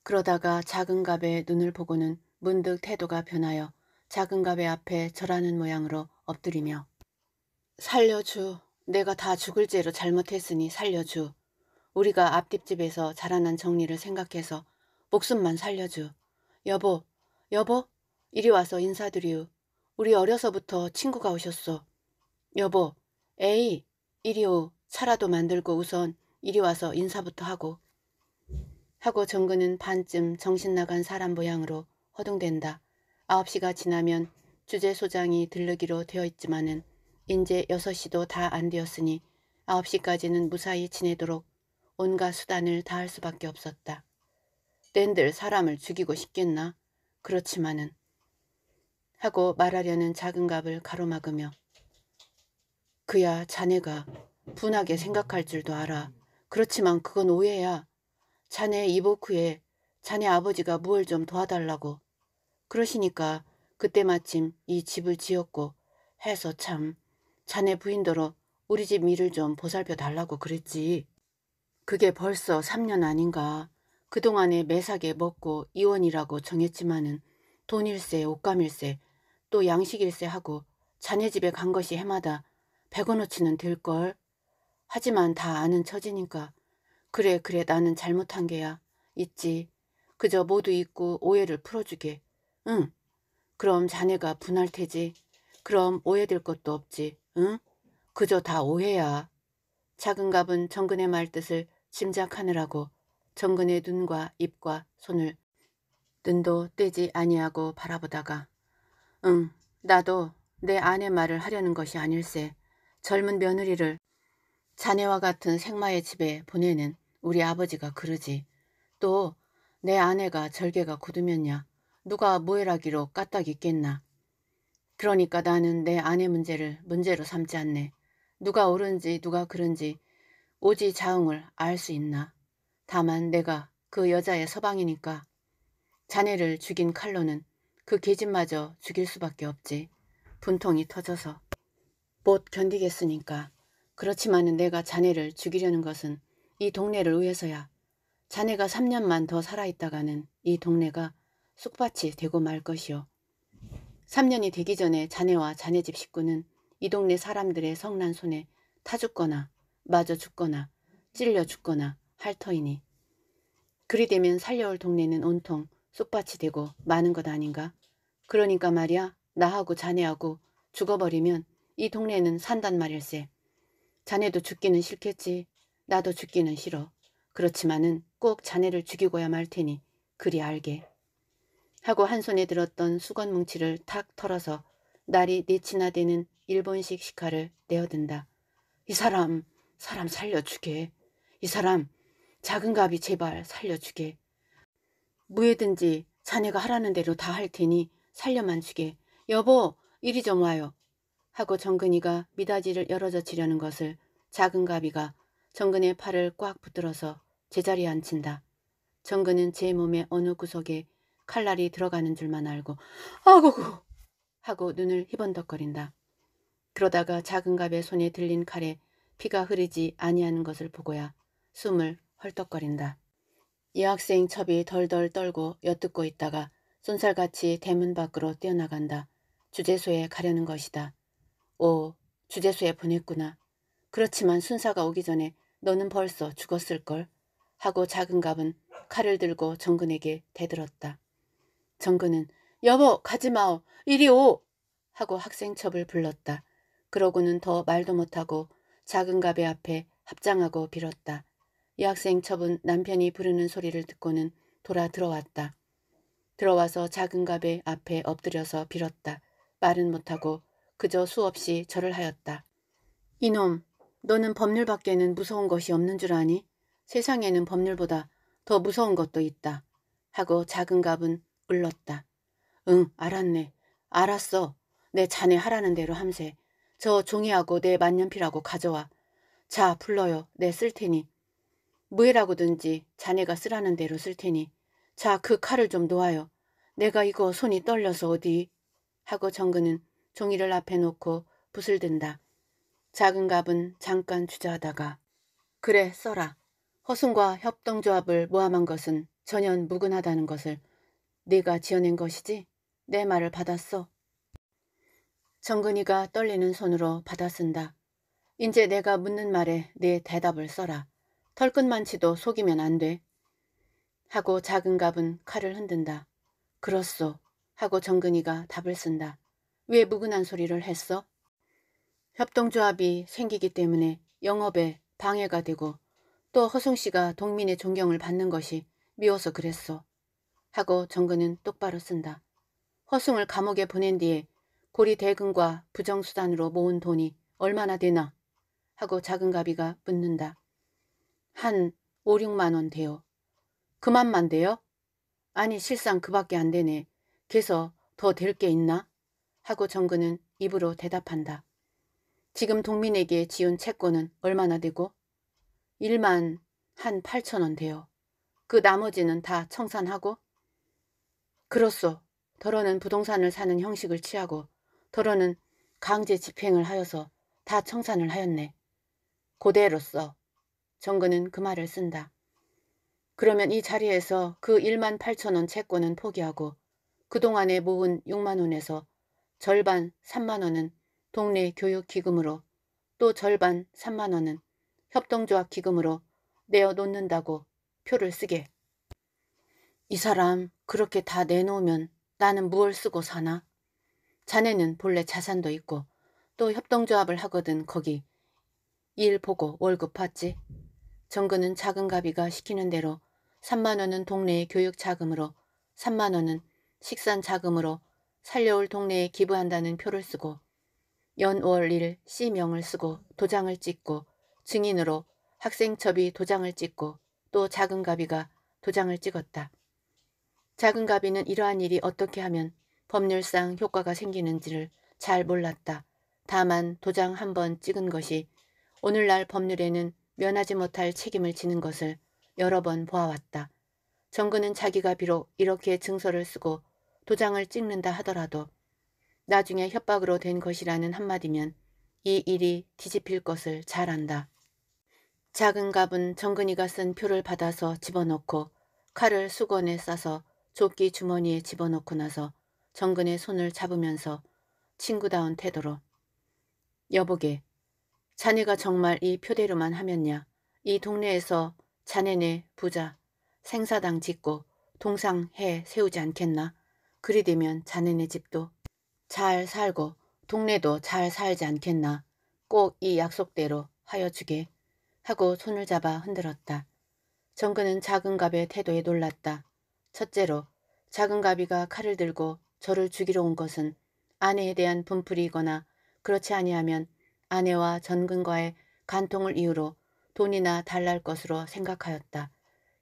그러다가 작은 갑의 눈을 보고는 문득 태도가 변하여 작은 갑의 앞에 절하는 모양으로 엎드리며 살려주. 내가 다 죽을 죄로 잘못했으니 살려주. 우리가 앞뒷집에서 자라난 정리를 생각해서 목숨만 살려주. 여보, 여보, 이리 와서 인사드리우. 우리 어려서부터 친구가 오셨소. 여보, 에이, 이리 오. 차라도 만들고 우선 이리 와서 인사부터 하고. 하고 정근은 반쯤 정신나간 사람 모양으로 허둥댄다. 9 시가 지나면 주재 소장이 들르기로 되어 있지만은 인제 6 시도 다 안 되었으니 9 시까지는 무사히 지내도록 온갖 수단을 다할 수밖에 없었다. 땐들 사람을 죽이고 싶겠나? 그렇지만은 하고 말하려는 작은 갑을 가로막으며 그야 자네가 분하게 생각할 줄도 알아. 그렇지만 그건 오해야. 자네 이보크에 자네 아버지가 무얼 좀 도와달라고. 그러시니까 그때 마침 이 집을 지었고 해서 참 자네 부인더러 우리 집 일을 좀 보살펴 달라고 그랬지. 그게 벌써 3년 아닌가. 그동안에 매사게 먹고 이원이라고 정했지만은 돈일세, 옷감일세, 또 양식일세 하고 자네 집에 간 것이 해마다 백원어치는 들걸. 하지만 다 아는 처지니까 그래 그래 나는 잘못한 게야. 있지. 그저 모두 잊고 오해를 풀어주게. 응. 그럼 자네가 분할 테지. 그럼 오해될 것도 없지. 응? 그저 다 오해야. 작은 갑은 정근의 말뜻을 짐작하느라고 정근의 눈과 입과 손을 눈도 떼지 아니하고 바라보다가 응 나도 내 아내 말을 하려는 것이 아닐세 젊은 며느리를 자네와 같은 생마의 집에 보내는 우리 아버지가 그러지 또 내 아내가 절개가 굳으면야 누가 모해라기로 까딱 있겠나 그러니까 나는 내 아내 문제를 문제로 삼지 않네 누가 옳은지 누가 그른지 오지 자응을 알 수 있나. 다만 내가 그 여자의 서방이니까 자네를 죽인 칼로는 그 계집마저 죽일 수밖에 없지. 분통이 터져서. 못 견디겠으니까. 그렇지만은 내가 자네를 죽이려는 것은 이 동네를 위해서야. 자네가 3년만 더 살아있다가는 이 동네가 쑥밭이 되고 말 것이오. 3년이 되기 전에 자네와 자네 집 식구는 이 동네 사람들의 성난 손에 타 죽거나 마저 죽거나 찔려 죽거나 할 터이니 그리 되면 살려올 동네는 온통 쑥밭이 되고 많은 것 아닌가? 그러니까 말이야 나하고 자네하고 죽어버리면 이 동네는 산단 말일세. 자네도 죽기는 싫겠지. 나도 죽기는 싫어. 그렇지만은 꼭 자네를 죽이고야 말 테니 그리 알게. 하고 한 손에 들었던 수건 뭉치를 탁 털어서 날이 네치나 되는 일본식 시카를 내어든다. 이 사람 사람 살려주게. 이 사람 작은 갑이 제발 살려주게. 무해든지 자네가 하라는 대로 다 할 테니 살려만 주게. 여보 이리 좀 와요. 하고 정근이가 미다지를 열어젖히려는 것을 작은 가비가 정근의 팔을 꽉 붙들어서 제자리에 앉힌다. 정근은 제 몸의 어느 구석에 칼날이 들어가는 줄만 알고 아고고 하고 눈을 희번덕거린다. 그러다가 작은 갑의 손에 들린 칼에 피가 흐르지 아니하는 것을 보고야 숨을 헐떡거린다. 여 학생 첩이 덜덜 떨고 엿듣고 있다가 쏜살같이 대문 밖으로 뛰어나간다. 주제소에 가려는 것이다. 오, 주제소에 보냈구나. 그렇지만 순사가 오기 전에 너는 벌써 죽었을걸 하고 작은 갑은 칼을 들고 정근에게 대들었다. 정근은 여보 가지마오 이리 오 하고 학생 첩을 불렀다. 그러고는 더 말도 못하고 작은 가배 앞에 합장하고 빌었다. 여학생 첩은 남편이 부르는 소리를 듣고는 돌아 들어왔다. 들어와서 작은 가배 앞에 엎드려서 빌었다. 말은 못하고 그저 수없이 절을 하였다. 이놈, 너는 법률 밖에는 무서운 것이 없는 줄 아니? 세상에는 법률보다 더 무서운 것도 있다. 하고 작은 갑은 울렀다. 응, 알았네. 알았어. 내 자네 하라는 대로 함세. 저 종이하고 내 만년필하고 가져와. 자, 불러요. 내쓸 네, 테니. 무예라고든지 자네가 쓰라는 대로 쓸 테니. 자, 그 칼을 좀 놓아요. 내가 이거 손이 떨려서 어디. 하고 정근은 종이를 앞에 놓고 붓을 든다. 작은 갑은 잠깐 주저하다가 그래 써라. 허순과 협동조합을 모함한 것은 전혀 무근하다는 것을 네가 지어낸 것이지? 내 말을 받았어. 정근이가 떨리는 손으로 받아쓴다. 이제 내가 묻는 말에 내 대답을 써라. 털끝만치도 속이면 안 돼. 하고 작은 갑은 칼을 흔든다. 그렇소. 하고 정근이가 답을 쓴다. 왜 무근한 소리를 했어? 협동조합이 생기기 때문에 영업에 방해가 되고 또 허승 씨가 동민의 존경을 받는 것이 미워서 그랬소. 하고 정근은 똑바로 쓴다. 허승을 감옥에 보낸 뒤에 고리 대금과 부정수단으로 모은 돈이 얼마나 되나? 하고 작은 가비가 묻는다. 한 5, 6만 원 돼요. 그만만 돼요? 아니 실상 그밖에 안 되네. 그래서 더 될 게 있나? 하고 정근은 입으로 대답한다. 지금 동민에게 지운 채권은 얼마나 되고? 1만 한 8천 원 돼요. 그 나머지는 다 청산하고? 그렇소. 더러는 부동산을 사는 형식을 취하고 터러는 강제 집행을 하여서 다 청산을 하였네. 고대로서 정근은 그 말을 쓴다. 그러면 이 자리에서 그 1만 8천 원 채권은 포기하고 그동안에 모은 6만 원에서 절반 3만 원은 동네 교육기금으로 또 절반 3만 원은 협동조합 기금으로 내어놓는다고 표를 쓰게. 이 사람 그렇게 다 내놓으면 나는 무얼 쓰고 사나? 자네는 본래 자산도 있고 또 협동조합을 하거든 거기 일 보고 월급 받지. 정근은 작은 가비가 시키는 대로 3만원은 동네의 교육 자금으로 3만원은 식산 자금으로 살려올 동네에 기부한다는 표를 쓰고 연월 일 C명을 쓰고 도장을 찍고 증인으로 학생첩이 도장을 찍고 또 작은 가비가 도장을 찍었다. 작은 가비는 이러한 일이 어떻게 하면 법률상 효과가 생기는지를 잘 몰랐다. 다만 도장 한번 찍은 것이 오늘날 법률에는 면하지 못할 책임을 지는 것을 여러 번 보아왔다. 정근은 자기가 비록 이렇게 증서를 쓰고 도장을 찍는다 하더라도 나중에 협박으로 된 것이라는 한마디면 이 일이 뒤집힐 것을 잘 안다. 작은 갑은 정근이가 쓴 표를 받아서 집어넣고 칼을 수건에 싸서 조끼 주머니에 집어넣고 나서 정근의 손을 잡으면서 친구다운 태도로 여보게 자네가 정말 이 표대로만 하면야 이 동네에서 자네네 부자 생사당 짓고 동상해 세우지 않겠나 그리 되면 자네네 집도 잘 살고 동네도 잘 살지 않겠나 꼭 이 약속대로 하여 주게 하고 손을 잡아 흔들었다. 정근은 작은 갑의 태도에 놀랐다. 첫째로 작은 갑이가 칼을 들고 저를 죽이러 온 것은 아내에 대한 분풀이거나 그렇지 아니하면 아내와 전근과의 간통을 이유로 돈이나 달랄 것으로 생각하였다.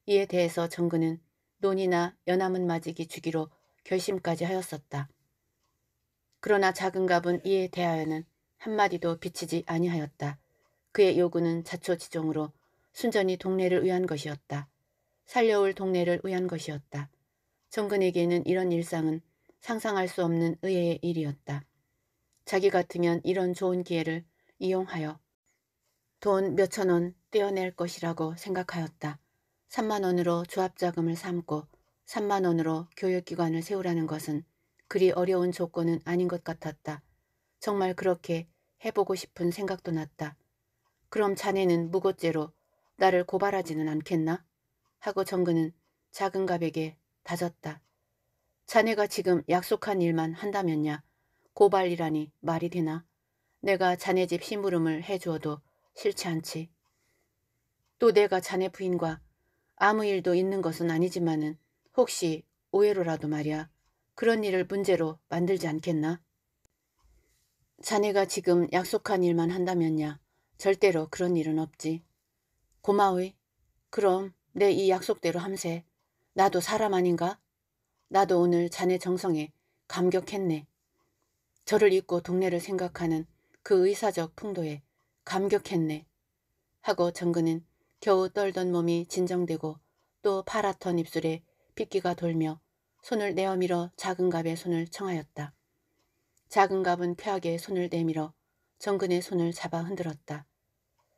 이에 대해서 전근은 논이나 연함은 맞이기 주기로 결심까지 하였었다. 그러나 작은 갑은 이에 대하여는 한마디도 비치지 아니하였다. 그의 요구는 자초지종으로 순전히 동네를 위한 것이었다. 살려올 동네를 위한 것이었다. 정근에게는 이런 일상은 상상할 수 없는 의외의 일이었다. 자기 같으면 이런 좋은 기회를 이용하여 돈 몇천 원 떼어낼 것이라고 생각하였다. 3만 원으로 조합자금을 삼고 3만 원으로 교육기관을 세우라는 것은 그리 어려운 조건은 아닌 것 같았다. 정말 그렇게 해보고 싶은 생각도 났다. 그럼 자네는 무고죄로 나를 고발하지는 않겠나? 하고 정근은 작은 갑에게 다졌다. 자네가 지금 약속한 일만 한다면야 고발이라니 말이 되나? 내가 자네 집 심부름을 해주어도 싫지 않지. 또 내가 자네 부인과 아무 일도 있는 것은 아니지만은 혹시 오해로라도 말이야. 그런 일을 문제로 만들지 않겠나? 자네가 지금 약속한 일만 한다면야 절대로 그런 일은 없지. 고마워 그럼 내 이 약속대로 함세. 나도 사람 아닌가? 나도 오늘 자네 정성에 감격했네. 저를 잊고 동네를 생각하는 그 의사적 풍도에 감격했네. 하고 정근은 겨우 떨던 몸이 진정되고 또 파랗던 입술에 핏기가 돌며 손을 내어밀어 작은 갑의 손을 청하였다. 작은 갑은 쾌하게 손을 내밀어 정근의 손을 잡아 흔들었다.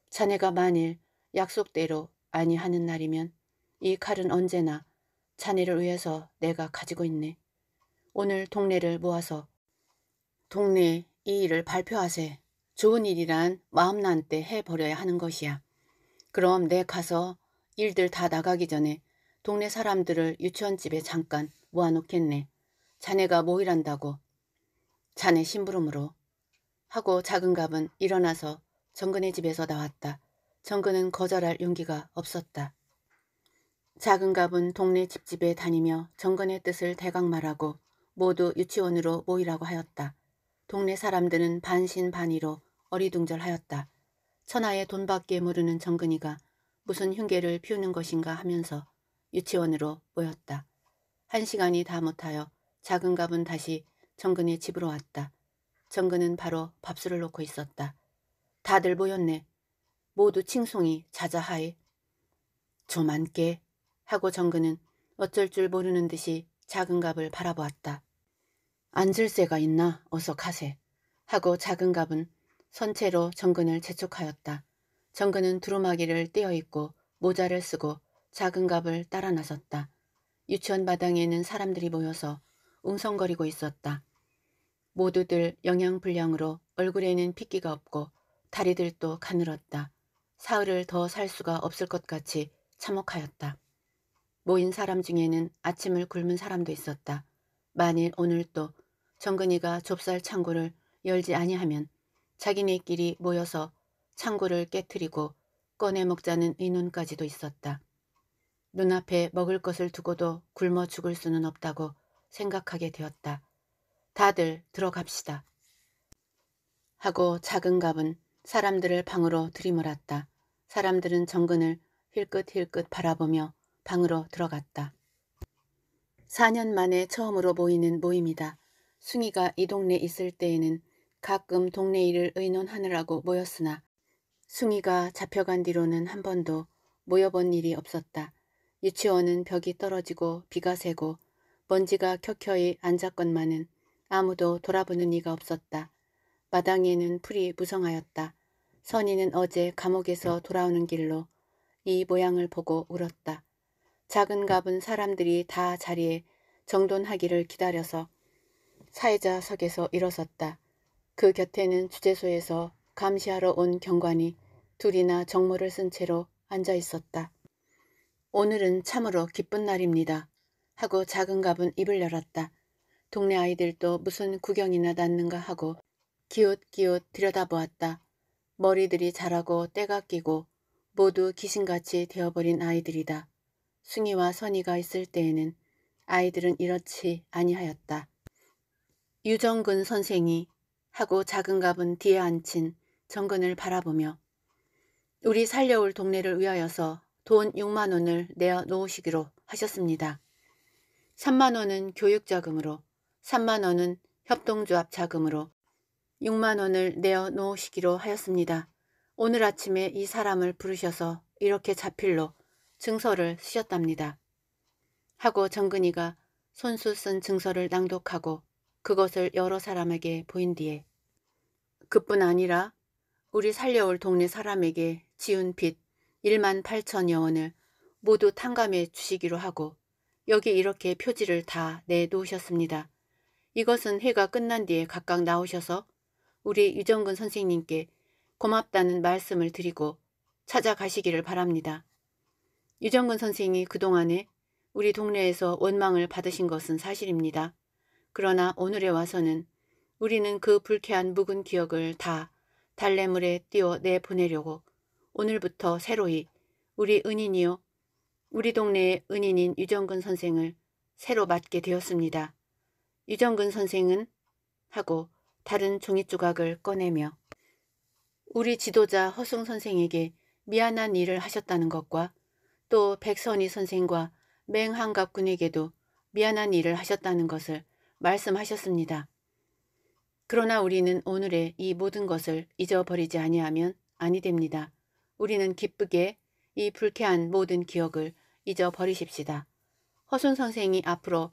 자네가 만일 약속대로 아니하는 날이면 이 칼은 언제나 자네를 위해서 내가 가지고 있네. 오늘 동네를 모아서 동네 이 일을 발표하세. 좋은 일이란 마음난 때 해버려야 하는 것이야. 그럼 내 가서 일들 다 나가기 전에 동네 사람들을 유치원집에 잠깐 모아놓겠네. 자네가 모이란다고. 자네 심부름으로. 하고 작은 갑은 일어나서 정근의 집에서 나왔다. 정근은 거절할 용기가 없었다. 작은 갑은 동네 집집에 다니며 정근의 뜻을 대강 말하고 모두 유치원으로 모이라고 하였다. 동네 사람들은 반신반의로 어리둥절하였다. 천하의 돈밖에 모르는 정근이가 무슨 흉계를 피우는 것인가 하면서 유치원으로 모였다. 한 시간이 다 못하여 작은 갑은 다시 정근의 집으로 왔다. 정근은 바로 밥수를 놓고 있었다. 다들 모였네. 모두 칭송이 자자하에. 조만 께 하고 정근은 어쩔 줄 모르는 듯이 작은 갑을 바라보았다. 앉을 새가 있나 어서 가세 하고 작은 갑은 선체로 정근을 재촉하였다. 정근은 두루마기를 떼어입고 모자를 쓰고 작은 갑을 따라 나섰다. 유치원 마당에는 사람들이 모여서 웅성거리고 있었다. 모두들 영양불량으로 얼굴에는 핏기가 없고 다리들도 가늘었다. 사흘을 더 살 수가 없을 것 같이 참혹하였다. 모인 사람 중에는 아침을 굶은 사람도 있었다. 만일 오늘 도 정근이가 좁쌀 창고를 열지 아니하면 자기네끼리 모여서 창고를 깨뜨리고 꺼내 먹자는 의논까지도 있었다. 눈앞에 먹을 것을 두고도 굶어 죽을 수는 없다고 생각하게 되었다. 다들 들어갑시다. 하고 작은 갑은 사람들을 방으로 들이몰았다. 사람들은 정근을 힐끗힐끗 바라보며 방으로 들어갔다. 4년 만에 처음으로 모이는 모임이다. 숭이가 이 동네 있을 때에는 가끔 동네 일을 의논하느라고 모였으나 숭이가 잡혀간 뒤로는 한 번도 모여본 일이 없었다. 유치원은 벽이 떨어지고 비가 새고 먼지가 켜켜이 앉았건만은 아무도 돌아보는 이가 없었다. 마당에는 풀이 무성하였다. 선이는 어제 감옥에서 돌아오는 길로 이 모양을 보고 울었다. 작은 갑은 사람들이 다 자리에 정돈하기를 기다려서 사회자석에서 일어섰다. 그 곁에는 주재소에서 감시하러 온 경관이 둘이나 정모를 쓴 채로 앉아 있었다. 오늘은 참으로 기쁜 날입니다. 하고 작은 갑은 입을 열었다. 동네 아이들도 무슨 구경이나 났는가 하고 기웃기웃 들여다보았다. 머리들이 자라고 때가 끼고 모두 귀신같이 되어버린 아이들이다. 승희와 선희가 있을 때에는 아이들은 이렇지 아니하였다. 유정근 선생이 하고 작은 갑은 뒤에 앉힌 정근을 바라보며 우리 살려올 동네를 위하여서 돈 6만 원을 내어 놓으시기로 하셨습니다. 3만 원은 교육 자금으로, 3만 원은 협동조합 자금으로 6만 원을 내어 놓으시기로 하였습니다. 오늘 아침에 이 사람을 부르셔서 이렇게 자필로 증서를 쓰셨답니다. 하고 정근이가 손수 쓴 증서를 낭독하고 그것을 여러 사람에게 보인 뒤에 그뿐 아니라 우리 살려올 동네 사람에게 지운 빚 1만 8천여 원을 모두 탕감해 주시기로 하고 여기 이렇게 표지를 다 내놓으셨습니다. 이것은 해가 끝난 뒤에 각각 나오셔서 우리 유정근 선생님께 고맙다는 말씀을 드리고 찾아가시기를 바랍니다. 유정근 선생이 그동안에 우리 동네에서 원망을 받으신 것은 사실입니다. 그러나 오늘에 와서는 우리는 그 불쾌한 묵은 기억을 다 달래물에 띄어 내보내려고 오늘부터 새로이 우리 은인이요 우리 동네의 은인인 유정근 선생을 새로 맡게 되었습니다. 유정근 선생은 하고 다른 종이조각을 꺼내며 우리 지도자 허승 선생에게 미안한 일을 하셨다는 것과 또 백선희 선생과 맹한갑 군에게도 미안한 일을 하셨다는 것을 말씀하셨습니다. 그러나 우리는 오늘의 이 모든 것을 잊어버리지 아니하면 아니 됩니다. 우리는 기쁘게 이 불쾌한 모든 기억을 잊어버리십시다. 허순 선생이 앞으로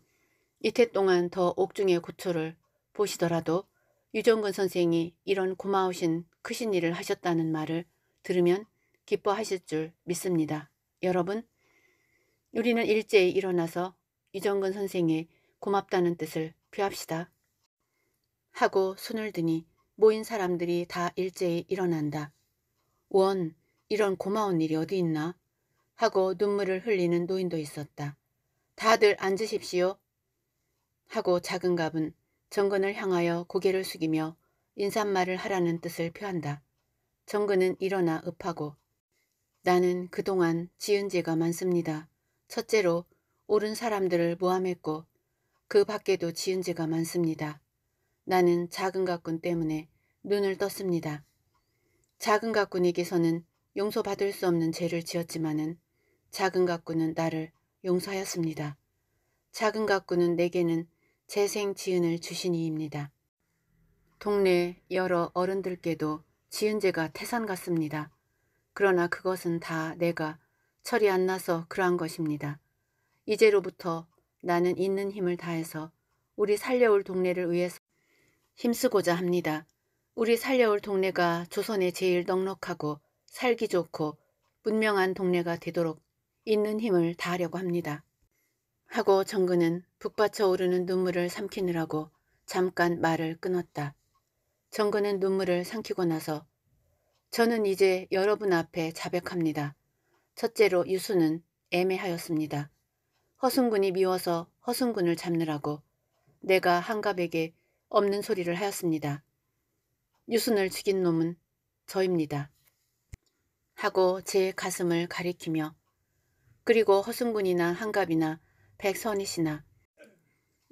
이태 동안 더 옥중의 고초를 보시더라도 유정근 선생이 이런 고마우신 크신 일을 하셨다는 말을 들으면 기뻐하실 줄 믿습니다. 여러분, 우리는 일제히 일어나서 이정근 선생의 고맙다는 뜻을 표합시다. 하고 손을 드니 모인 사람들이 다 일제히 일어난다. 원, 이런 고마운 일이 어디 있나? 하고 눈물을 흘리는 노인도 있었다. 다들 앉으십시오. 하고 작은 갑은 정근을 향하여 고개를 숙이며 인사말을 하라는 뜻을 표한다. 정근은 일어나 읍하고 나는 그동안 지은 죄가 많습니다. 첫째로 옳은 사람들을 모함했고 그 밖에도 지은 죄가 많습니다. 나는 작은 가꾼 때문에 눈을 떴습니다. 작은 가꾼에게서는 용서받을 수 없는 죄를 지었지만은 작은 가꾼은 나를 용서하였습니다. 작은 가꾼은 내게는 재생 지은을 주신 이입니다. 동네 여러 어른들께도 지은 죄가 태산 같습니다. 그러나 그것은 다 내가 철이 안 나서 그러한 것입니다. 이제로부터 나는 있는 힘을 다해서 우리 살려올 동네를 위해서 힘쓰고자 합니다. 우리 살려올 동네가 조선에 제일 넉넉하고 살기 좋고 분명한 동네가 되도록 있는 힘을 다하려고 합니다. 하고 정근은 북받쳐 오르는 눈물을 삼키느라고 잠깐 말을 끊었다. 정근은 눈물을 삼키고 나서 저는 이제 여러분 앞에 자백합니다. 첫째로 유수는 애매하였습니다. 허순군이 미워서 허순군을 잡느라고 내가 한갑에게 없는 소리를 하였습니다. 유순을 죽인 놈은 저입니다. 하고 제 가슴을 가리키며 그리고 허순군이나 한갑이나 백선이시나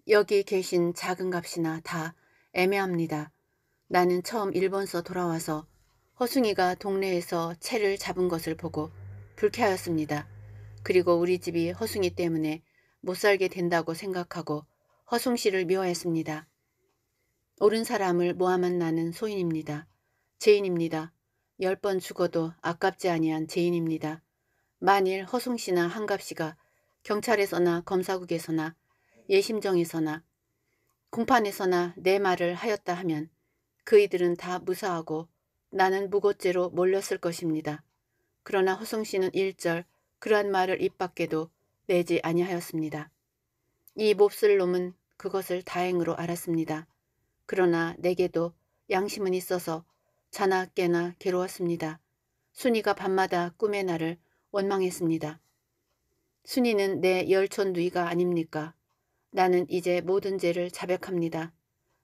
여기 계신 작은 값이나 다 애매합니다. 나는 처음 일본서 돌아와서 허숭이가 동네에서 채를 잡은 것을 보고 불쾌하였습니다. 그리고 우리 집이 허숭이 때문에 못 살게 된다고 생각하고 허숭 씨를 미워했습니다. 옳은 사람을 모함한 나는 소인입니다. 죄인입니다. 열 번 죽어도 아깝지 아니한 죄인입니다. 만일 허숭 씨나 한갑 씨가 경찰에서나 검사국에서나 예심정에서나 공판에서나 내 말을 하였다 하면 그이들은 다 무사하고 나는 무고죄로 몰렸을 것입니다. 그러나 허승 씨는 일절 그러한 말을 입 밖에도 내지 아니하였습니다. 이 몹쓸 놈은 그것을 다행으로 알았습니다. 그러나 내게도 양심은 있어서 자나 깨나 괴로웠습니다. 순이가 밤마다 꿈의 나를 원망했습니다. 순이는 내 열촌 누이가 아닙니까? 나는 이제 모든 죄를 자백합니다.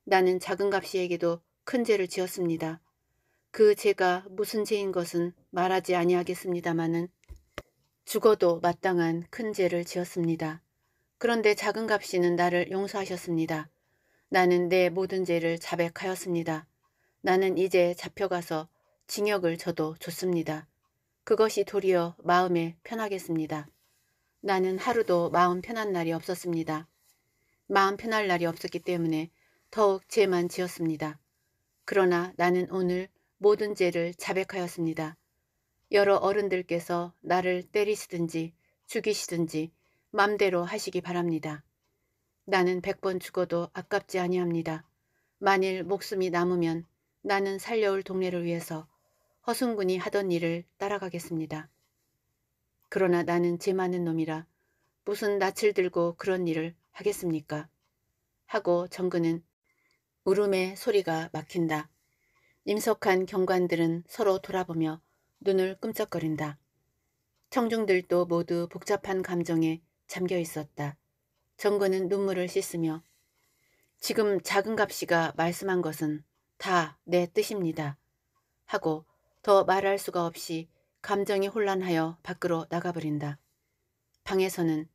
나는 작은 값씨에게도큰 죄를 지었습니다. 그제가 무슨 죄인 것은 말하지 아니하겠습니다마는 죽어도 마땅한 큰 죄를 지었습니다. 그런데 작은 값이는 나를 용서하셨습니다. 나는 내 모든 죄를 자백하였습니다. 나는 이제 잡혀가서 징역을 저도 좋습니다. 그것이 도리어 마음에 편하겠습니다. 나는 하루도 마음 편한 날이 없었습니다. 마음 편할 날이 없었기 때문에 더욱 죄만 지었습니다. 그러나 나는 오늘 모든 죄를 자백하였습니다. 여러 어른들께서 나를 때리시든지 죽이시든지 맘대로 하시기 바랍니다. 나는 백 번 죽어도 아깝지 아니합니다. 만일 목숨이 남으면 나는 살려올 동네를 위해서 허순군이 하던 일을 따라가겠습니다. 그러나 나는 죄 많은 놈이라 무슨 낯을 들고 그런 일을 하겠습니까? 하고 정근은 울음의 소리가 막힌다. 임석한 경관들은 서로 돌아보며 눈을 끔쩍거린다. 청중들도 모두 복잡한 감정에 잠겨 있었다. 정근은 눈물을 씻으며 지금 작은 갑씨가 말씀한 것은 다 내 뜻입니다. 하고 더 말할 수가 없이 감정이 혼란하여 밖으로 나가버린다. 방에서는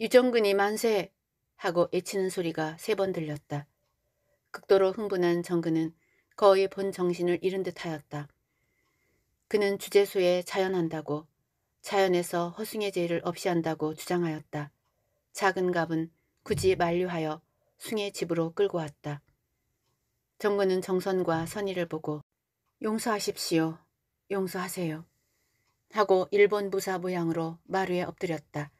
유정근이 만세! 하고 외치는 소리가 세 번 들렸다. 극도로 흥분한 정근은 거의 본 정신을 잃은 듯하였다. 그는 주재소에 자연한다고 자연에서 허승의 제의를 없이한다고 주장하였다. 작은 갑은 굳이 만류하여 숭의 집으로 끌고 왔다. 정근은 정선과 선의를 보고 용서하십시오. 용서하세요. 하고 일본 부사 모양으로 마루에 엎드렸다.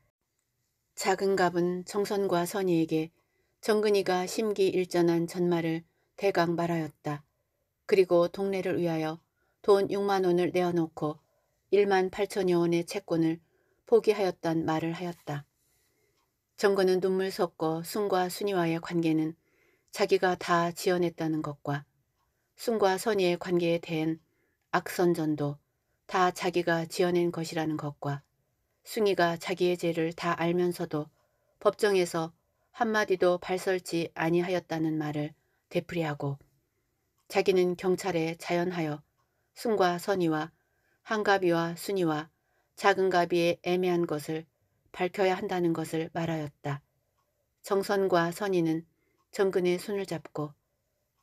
작은 갑은 정선과 선의에게 정근이가 심기일전한 전말을 대강 말하였다. 그리고 동네를 위하여 돈 6만 원을 내어놓고 1만 8천여 원의 채권을 포기하였단 말을 하였다. 정거는 눈물 섞고 순과 순이와의 관계는 자기가 다 지어냈다는 것과 순과 선의의 관계에 대한 악선전도 다 자기가 지어낸 것이라는 것과 순이가 자기의 죄를 다 알면서도 법정에서 한마디도 발설지 아니하였다는 말을 되풀이하고 자기는 경찰에 자연하여 순과 선의와 한가비와 순이와 작은 가비의 애매한 것을 밝혀야 한다는 것을 말하였다. 정선과 선의는 정근의 손을 잡고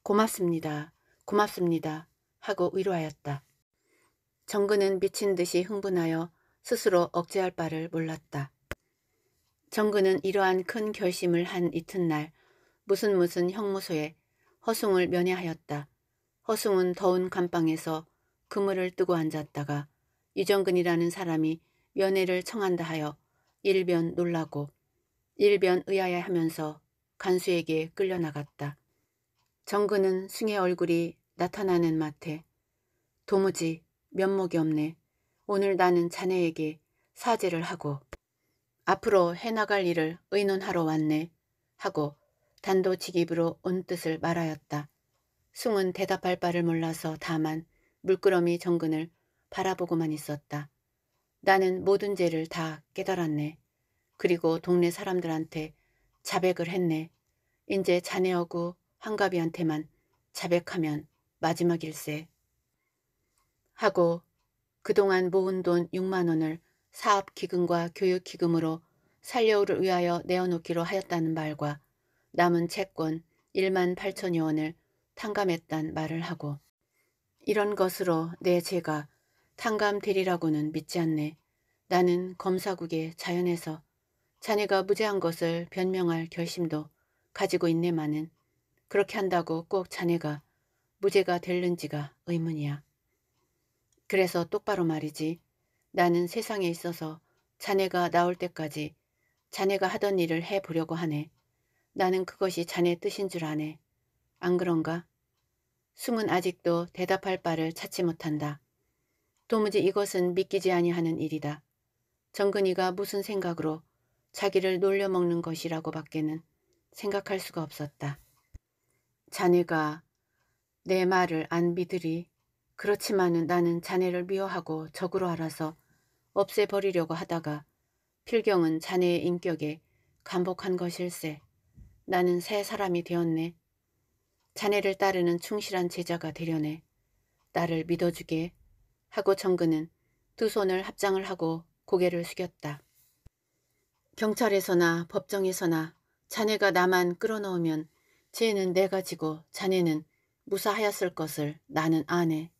고맙습니다. 고맙습니다. 하고 위로하였다. 정근은 미친 듯이 흥분하여 스스로 억제할 바를 몰랐다. 정근은 이러한 큰 결심을 한 이튿날 무슨 무슨 형무소에 허숭을 면회하였다. 허승은 더운 감방에서 그물을 뜨고 앉았다가 유정근이라는 사람이 면회를 청한다 하여 일변 놀라고 일변 의아해 하면서 간수에게 끌려나갔다. 정근은 숭의 얼굴이 나타나는 맛에 도무지 면목이 없네. 오늘 나는 자네에게 사죄를 하고 앞으로 해나갈 일을 의논하러 왔네 하고 단도직입으로 온 뜻을 말하였다. 숭은 대답할 바를 몰라서 다만 물끄러미 정근을 바라보고만 있었다. 나는 모든 죄를 다 깨달았네. 그리고 동네 사람들한테 자백을 했네. 이제 자네하고 한가비한테만 자백하면 마지막일세. 하고 그동안 모은 돈 6만 원을 사업기금과 교육기금으로 살려우를 위하여 내어놓기로 하였다는 말과 남은 채권 1만 8천여 원을 탕감했단 말을 하고 이런 것으로 내 죄가 탕감되리라고는 믿지 않네. 나는 검사국의 자연에서 자네가 무죄한 것을 변명할 결심도 가지고 있네마는 그렇게 한다고 꼭 자네가 무죄가 될는지가 의문이야. 그래서 똑바로 말이지. 나는 세상에 있어서 자네가 나올 때까지 자네가 하던 일을 해보려고 하네. 나는 그것이 자네 뜻인 줄 아네. 안 그런가? 숨은 아직도 대답할 바를 찾지 못한다. 도무지 이것은 믿기지 아니하는 일이다. 정근이가 무슨 생각으로 자기를 놀려먹는 것이라고 밖에는 생각할 수가 없었다. 자네가 내 말을 안 믿으리. 그렇지만은 나는 자네를 미워하고 적으로 알아서 없애버리려고 하다가 필경은 자네의 인격에 감복한 것일세. 나는 새 사람이 되었네. 자네를 따르는 충실한 제자가 되려네. 나를 믿어주게 하고 정근은 두 손을 합장을 하고 고개를 숙였다. 경찰에서나 법정에서나 자네가 나만 끌어넣으면 죄는 내가 지고 자네는 무사하였을 것을 나는 아네.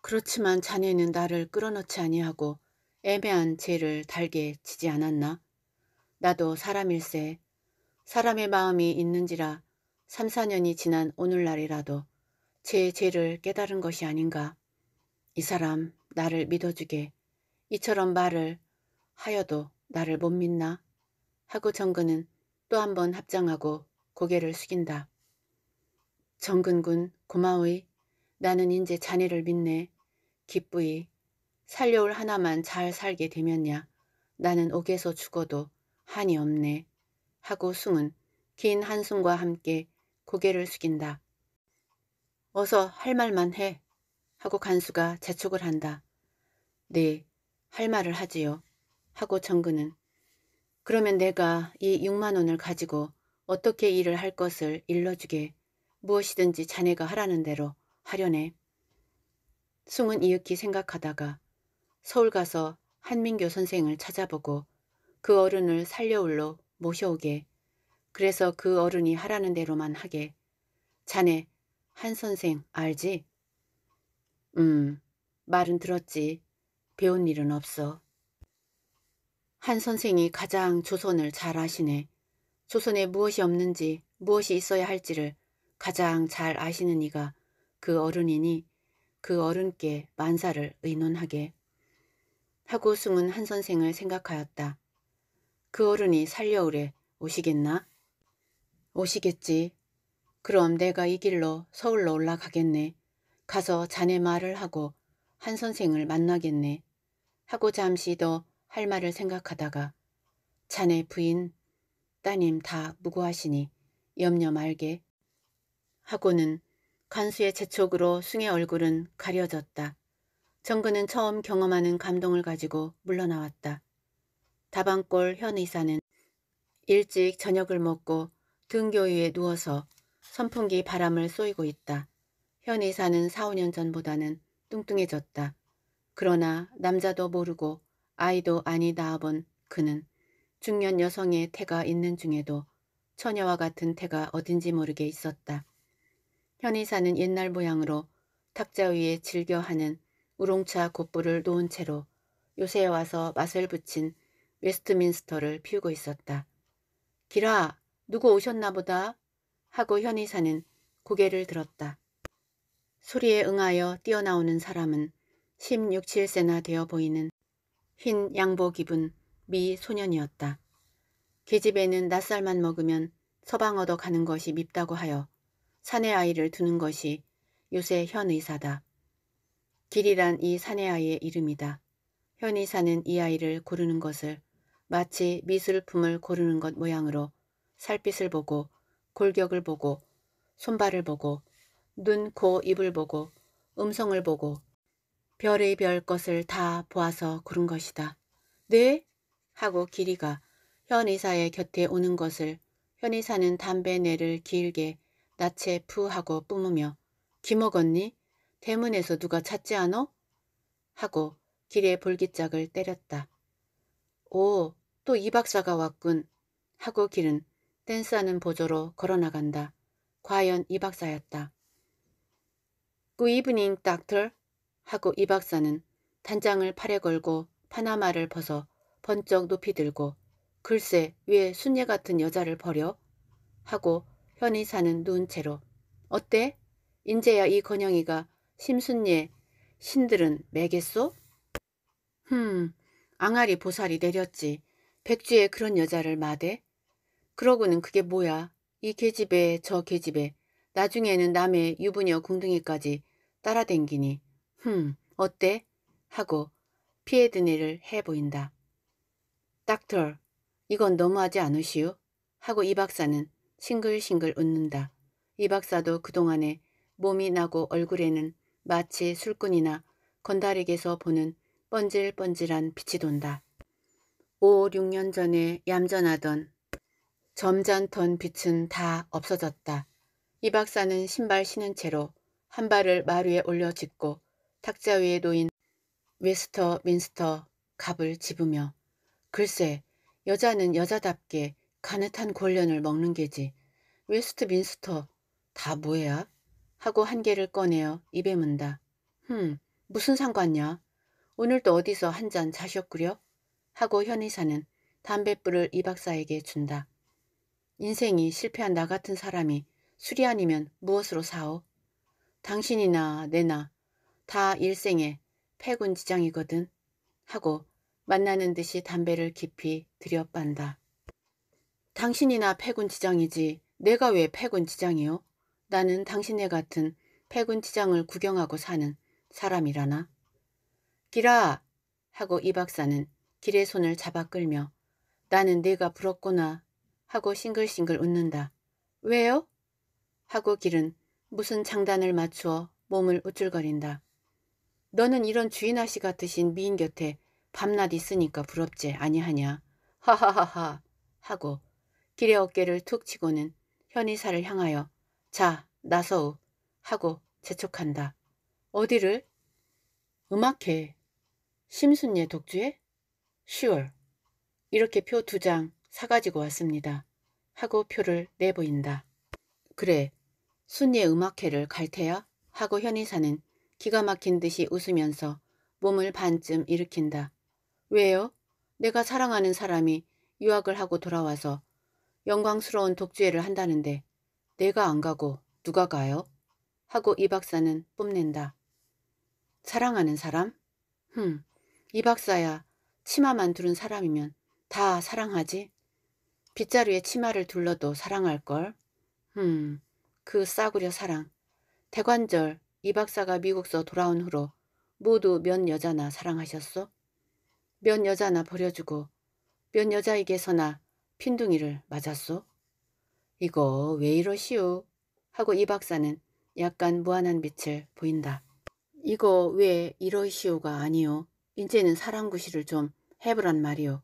그렇지만 자네는 나를 끌어넣지 아니하고 애매한 죄를 달게 지지 않았나? 나도 사람일세 사람의 마음이 있는지라 3, 4년이 지난 오늘날이라도 제 죄를 깨달은 것이 아닌가. 이 사람 나를 믿어주게 이처럼 말을 하여도 나를 못 믿나? 하고 정근은 또 한 번 합장하고 고개를 숙인다. 정근군 고마워이. 나는 이제 자네를 믿네. 기쁘이. 살려올 하나만 잘 살게 되면야. 나는 옥에서 죽어도 한이 없네. 하고 숭은 긴 한숨과 함께 고개를 숙인다. 어서 할 말만 해 하고 간수가 재촉을 한다. 네, 할 말을 하지요. 하고 정근은 그러면 내가 이 6만 원을 가지고 어떻게 일을 할 것을 일러주게 무엇이든지 자네가 하라는 대로 하려네. 숭은 이윽히 생각하다가 서울 가서 한민교 선생을 찾아보고 그 어른을 살려올로 모셔오게 그래서 그 어른이 하라는 대로만 하게. 자네, 한 선생 알지? 음, 말은 들었지. 배운 일은 없어. 한 선생이 가장 조선을 잘 아시네. 조선에 무엇이 없는지 무엇이 있어야 할지를 가장 잘 아시는 이가 그 어른이니 그 어른께 만사를 의논하게. 하고 숭은 한 선생을 생각하였다. 그 어른이 살려오래 오시겠나? 오시겠지. 그럼 내가 이 길로 서울로 올라가겠네. 가서 자네 말을 하고 한 선생을 만나겠네. 하고 잠시 더 할 말을 생각하다가 자네 부인, 따님 다 무고하시니 염려 말게. 하고는 간수의 재촉으로 숭의 얼굴은 가려졌다. 정근은 처음 경험하는 감동을 가지고 물러나왔다. 다방골 현 의사는 일찍 저녁을 먹고 등교 위에 누워서 선풍기 바람을 쏘이고 있다. 현이 사는 4, 5년 전보다는 뚱뚱해졌다. 그러나 남자도 모르고 아이도 아니 낳아본 그는 중년 여성의 태가 있는 중에도 처녀와 같은 태가 어딘지 모르게 있었다. 현이 사는 옛날 모양으로 탁자 위에 즐겨하는 우롱차 곱불을 놓은 채로 요새 에 와서 맛을 붙인 웨스트민스터를 피우고 있었다. 기라! 누구 오셨나 보다 하고 현의사는 고개를 들었다. 소리에 응하여 뛰어나오는 사람은 16, 7세나 되어 보이는 흰 양복 입은 미 소년이었다. 계집애는 낯살만 먹으면 서방 얻어 가는 것이 밉다고 하여 사내 아이를 두는 것이 요새 현 의사다. 길이란 이 사내 아이의 이름이다. 현 의사는 이 아이를 고르는 것을 마치 미술품을 고르는 것 모양으로 살빛을 보고 골격을 보고 손발을 보고 눈, 코, 입을 보고 음성을 보고 별의 별 것을 다 보아서 그런 것이다. 네? 하고 길이가 현의사의 곁에 오는 것을 현의사는 담배내를 길게 낯에 푸 하고 뿜으며 기먹었니? 대문에서 누가 찾지 않어? 하고 길에 볼기짝을 때렸다. 오, 또 이 박사가 왔군. 하고 길은 댄스하는 보조로 걸어나간다. 과연 이 박사였다. Good evening, doctor. 하고 이 박사는 단장을 팔에 걸고 파나마를 벗어 번쩍 높이 들고 글쎄 왜순례 같은 여자를 버려? 하고 현이사는 누운 채로 어때? 인제야 이 건영이가 심순례 신들은 매겠소? 흠 앙아리 보살이 내렸지. 백주에 그런 여자를 마대? 그러고는 그게 뭐야. 이 계집애 저 계집애 나중에는 남의 유부녀 궁둥이까지 따라댕기니 흠 어때? 하고 피에드네를 해보인다. 닥터 이건 너무하지 않으시오? 하고 이 박사는 싱글싱글 웃는다. 이 박사도 그동안에 몸이 나고 얼굴에는 마치 술꾼이나 건달에게서 보는 번질번질한 빛이 돈다. 5, 6년 전에 얌전하던 점잖던 빛은 다 없어졌다. 이 박사는 신발 신은 채로 한 발을 마루에 올려 짚고 탁자 위에 놓인 웨스터 민스터 갑을 집으며 글쎄 여자는 여자답게 가느탄 곤련을 먹는 게지 웨스트 민스터 다 뭐야? 하고 한 개를 꺼내어 입에 문다. 흠 무슨 상관냐? 오늘도 어디서 한 잔 자셨구려? 하고 현의사는 담뱃불을 이 박사에게 준다. 인생이 실패한 나 같은 사람이 술이 아니면 무엇으로 사오? 당신이나 내나 다 일생에 패군 지장이거든 하고 만나는 듯이 담배를 깊이 들여빤다. 당신이나 패군 지장이지 내가 왜 패군 지장이요? 나는 당신네 같은 패군 지장을 구경하고 사는 사람이라나? 기라! 하고 이 박사는 길의 손을 잡아 끌며 나는 네가 부럽구나 하고 싱글싱글 웃는다. 왜요? 하고 길은 무슨 장단을 맞추어 몸을 우쭐거린다. 너는 이런 주인 아씨 같으신 미인 곁에 밤낮 있으니까 부럽지 아니하냐. 하하하하 하고 길의 어깨를 툭 치고는 현의사를 향하여 자 나서우 하고 재촉한다. 어디를? 음악회. 심순예 독주회? 10월. 이렇게 표두장 사가지고 왔습니다. 하고 표를 내보인다. 그래, 순예 음악회를 갈 테야? 하고 현이사는 기가 막힌 듯이 웃으면서 몸을 반쯤 일으킨다. 왜요? 내가 사랑하는 사람이 유학을 하고 돌아와서 영광스러운 독주회를 한다는데 내가 안 가고 누가 가요? 하고 이 박사는 뽐낸다. 사랑하는 사람? 흠, 이 박사야 치마만 두른 사람이면 다 사랑하지? 빗자루에 치마를 둘러도 사랑할걸. 흠, 그 싸구려 사랑. 대관절 이 박사가 미국서 돌아온 후로 모두 몇 여자나 사랑하셨소? 몇 여자나 버려주고 몇 여자에게서나 핀둥이를 맞았소? 이거 왜 이러시오? 하고 이 박사는 약간 무한한 빛을 보인다. 이거 왜 이러시오가 아니오. 이제는 사랑구실을 좀 해보란 말이오.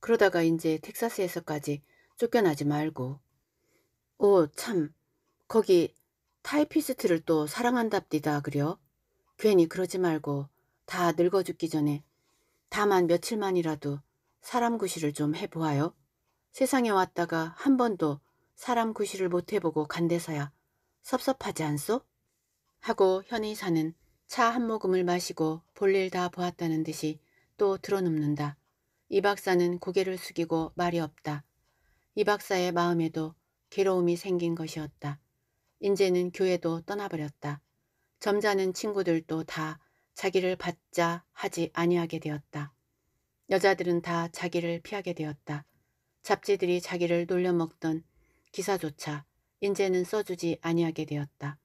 그러다가 이제 텍사스에서까지 쫓겨나지 말고. 오, 어, 참. 거기 타이피스트를 또 사랑한답디다 그려. 괜히 그러지 말고 다 늙어 죽기 전에 다만 며칠만이라도 사람 구실을 좀 해보아요. 세상에 왔다가 한 번도 사람 구실을 못 해보고 간대서야 섭섭하지 않소? 하고 현의사는 차 한 모금을 마시고 볼일 다 보았다는 듯이 또드러눕는다 이 박사는 고개를 숙이고 말이 없다. 이 박사의 마음에도 괴로움이 생긴 것이었다. 인제는 교회도 떠나버렸다. 점잖은 친구들도 다 자기를 받자 하지 아니하게 되었다. 여자들은 다 자기를 피하게 되었다. 잡지들이 자기를 놀려먹던 기사조차 인제는 써주지 아니하게 되었다.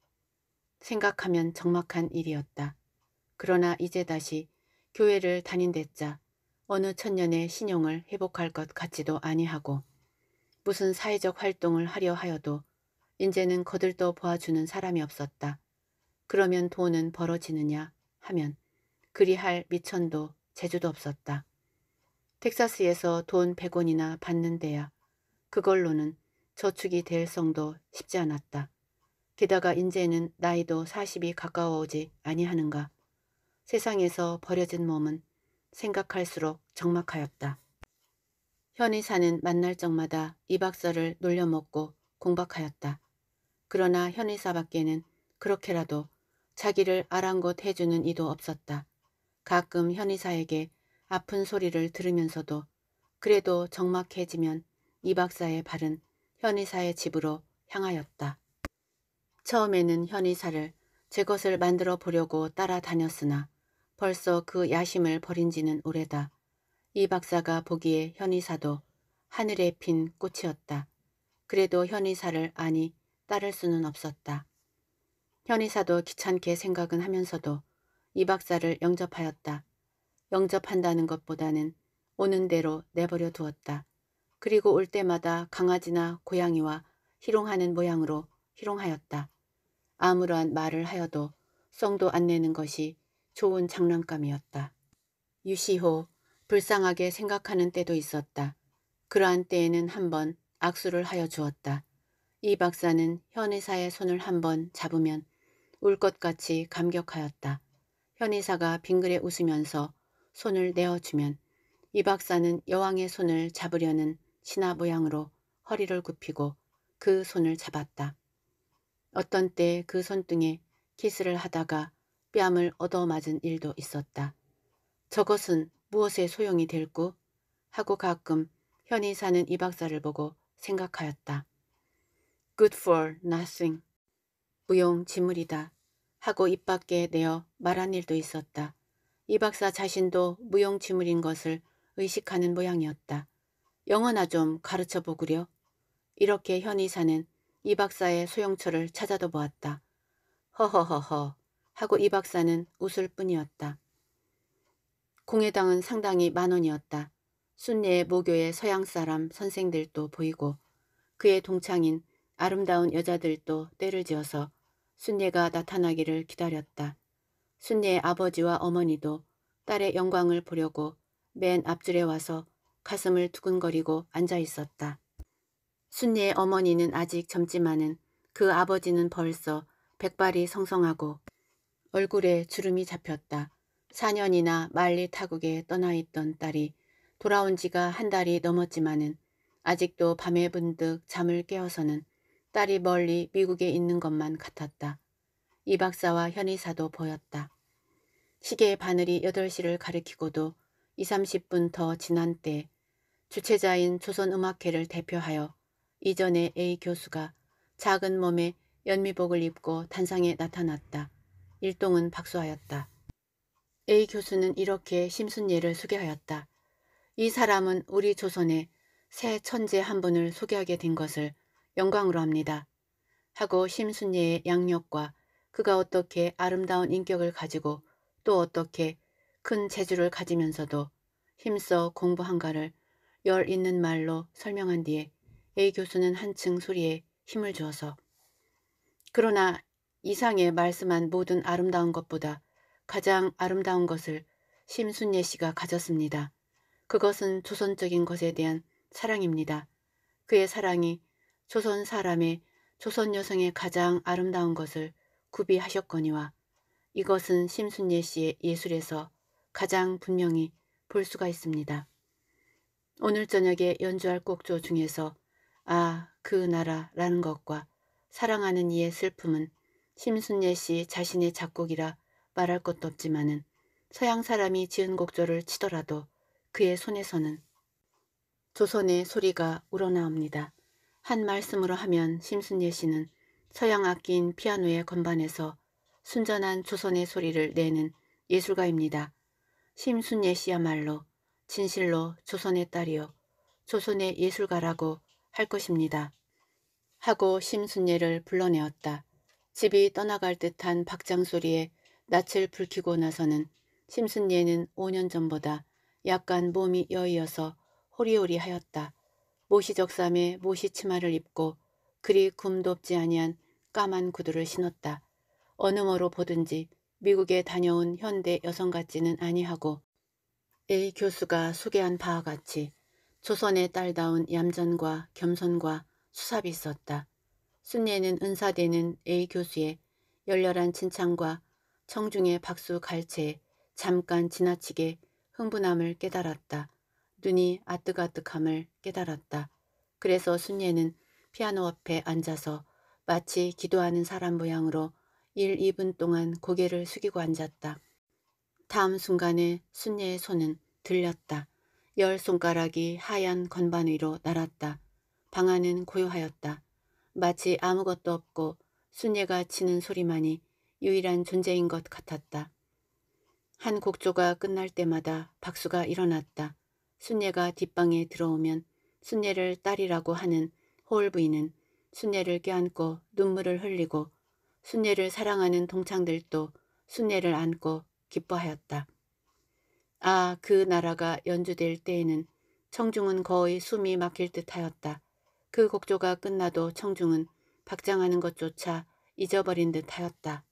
생각하면 적막한 일이었다. 그러나 이제 다시 교회를 다닌 댔자 어느 천년의 신용을 회복할 것 같지도 아니하고 무슨 사회적 활동을 하려 하여도 인제는 거들떠 보아주는 사람이 없었다. 그러면 돈은 벌어지느냐 하면 그리할 미천도 재주도 없었다. 텍사스에서 돈 100원이나 받는 데야 그걸로는 저축이 될 성도 쉽지 않았다. 게다가 인제는 나이도 40이 가까워오지 아니하는가. 세상에서 버려진 몸은 생각할수록 적막하였다. 현의사는 만날 적마다 이 박사를 놀려먹고 공박하였다. 그러나 현의사 밖에는 그렇게라도 자기를 아랑곳 해주는 이도 없었다. 가끔 현의사에게 아픈 소리를 들으면서도 그래도 적막해지면 이 박사의 발은 현의사의 집으로 향하였다. 처음에는 현의사를 제 것을 만들어 보려고 따라다녔으나 벌써 그 야심을 버린 지는 오래다. 이 박사가 보기에 현의사도 하늘에 핀 꽃이었다. 그래도 현의사를 아니 따를 수는 없었다. 현의사도 귀찮게 생각은 하면서도 이 박사를 영접하였다. 영접한다는 것보다는 오는 대로 내버려 두었다. 그리고 올 때마다 강아지나 고양이와 희롱하는 모양으로 희롱하였다. 아무런 말을 하여도 성도 안 내는 것이 좋은 장난감이었다. 유시호, 불쌍하게 생각하는 때도 있었다. 그러한 때에는 한번 악수를 하여 주었다. 이 박사는 현 의사의 손을 한번 잡으면 울 것 같이 감격하였다. 현 의사가 빙그레 웃으면서 손을 내어주면 이 박사는 여왕의 손을 잡으려는 신하 모양으로 허리를 굽히고 그 손을 잡았다. 어떤 때 그 손등에 키스를 하다가 뺨을 얻어맞은 일도 있었다. 저것은 무엇에 소용이 될꼬? 하고 가끔 현이 사는 이 박사를 보고 생각하였다. Good for nothing. 무용지물이다. 하고 입 밖에 내어 말한 일도 있었다. 이 박사 자신도 무용지물인 것을 의식하는 모양이었다. 영어나 좀 가르쳐 보구려. 이렇게 현이사는 이 박사의 소용처를 찾아도 보았다. 허허허허 하고 이 박사는 웃을 뿐이었다. 공회당은 상당히 만원이었다. 순례의 모교의 서양 사람 선생들도 보이고 그의 동창인 아름다운 여자들도 때를 지어서 순례가 나타나기를 기다렸다. 순례의 아버지와 어머니도 딸의 영광을 보려고 맨 앞줄에 와서 가슴을 두근거리고 앉아 있었다. 순례의 어머니는 아직 젊지만은 그 아버지는 벌써 백발이 성성하고 얼굴에 주름이 잡혔다. 4년이나 말리 타국에 떠나 있던 딸이 돌아온 지가 한 달이 넘었지만은 아직도 밤에 문득 잠을 깨어서는 딸이 멀리 미국에 있는 것만 같았다. 이 박사와 현의사도 보였다. 시계의 바늘이 8시를 가리키고도 2, 30분 더 지난 때 주최자인 조선음악회를 대표하여 이전의 A 교수가 작은 몸에 연미복을 입고 단상에 나타났다. 일동은 박수하였다. A 교수는 이렇게 심순예를 소개하였다. 이 사람은 우리 조선에 새 천재 한 분을 소개하게 된 것을 영광으로 합니다. 하고 심순예의 양력과 그가 어떻게 아름다운 인격을 가지고 또 어떻게 큰 재주를 가지면서도 힘써 공부한가를 열 있는 말로 설명한 뒤에 A 교수는 한층 소리에 힘을 주어서 그러나 이상에 말씀한 모든 아름다운 것보다 가장 아름다운 것을 심순예 씨가 가졌습니다. 그것은 조선적인 것에 대한 사랑입니다. 그의 사랑이 조선 사람의 조선 여성의 가장 아름다운 것을 구비하셨거니와 이것은 심순예 씨의 예술에서 가장 분명히 볼 수가 있습니다. 오늘 저녁에 연주할 곡조 중에서 아, 그 나라라는 것과 사랑하는 이의 슬픔은 심순례 씨 자신의 작곡이라 말할 것도 없지만은 서양 사람이 지은 곡조를 치더라도 그의 손에서는 조선의 소리가 우러나옵니다. 한 말씀으로 하면 심순례 씨는 서양 악기인 피아노의 건반에서 순전한 조선의 소리를 내는 예술가입니다. 심순예 씨야말로 진실로 조선의 딸이요 조선의 예술가라고 할 것입니다. 하고 심순예를 불러내었다. 집이 떠나갈 듯한 박장 소리에 낯을 붉히고 나서는 심순예는 5년 전보다 약간 몸이 여이어서 호리호리하였다. 모시적삼에 모시 치마를 입고 그리 굼돕지 아니한 까만 구두를 신었다. 어느 뭐로 보든지 미국에 다녀온 현대 여성 같지는 아니하고 A 교수가 소개한 바와 같이 조선의 딸다운 얌전과 겸손과 수삽이 있었다. 순례는 은사되는 A 교수의 열렬한 칭찬과 청중의 박수 갈채에 잠깐 지나치게 흥분함을 깨달았다. 눈이 아득아득함을 깨달았다. 그래서 순예는 피아노 앞에 앉아서 마치 기도하는 사람 모양으로 1, 2분 동안 고개를 숙이고 앉았다. 다음 순간에 순예의 손은 들렸다. 열 손가락이 하얀 건반 위로 날았다. 방 안은 고요하였다. 마치 아무것도 없고 순예가 치는 소리만이 유일한 존재인 것 같았다. 한 곡조가 끝날 때마다 박수가 일어났다. 순예가 뒷방에 들어오면 순예를 딸이라고 하는 호 홀부인은 순예를 껴안고 눈물을 흘리고 순예를 사랑하는 동창들도 순예를 안고 기뻐하였다. 아, 그 나라가 연주될 때에는 청중은 거의 숨이 막힐 듯하였다. 그 곡조가 끝나도 청중은 박장하는 것조차 잊어버린 듯 하였다.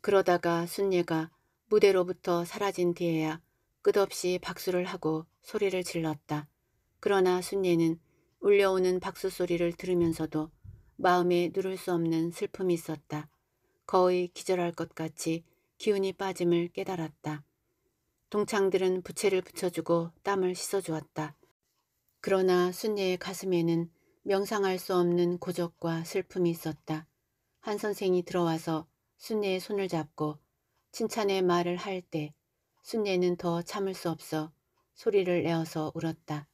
그러다가 순예가 무대로부터 사라진 뒤에야 끝없이 박수를 하고 소리를 질렀다. 그러나 순예는 울려오는 박수 소리를 들으면서도 마음에 누를 수 없는 슬픔이 있었다. 거의 기절할 것 같이 기운이 빠짐을 깨달았다. 동창들은 부채를 붙여주고 땀을 씻어주었다. 그러나 순예의 가슴에는 명상할 수 없는 고적과 슬픔이 있었다. 한 선생이 들어와서 순례의 손을 잡고 칭찬의 말을 할 때 순례는 더 참을 수 없어 소리를 내어서 울었다.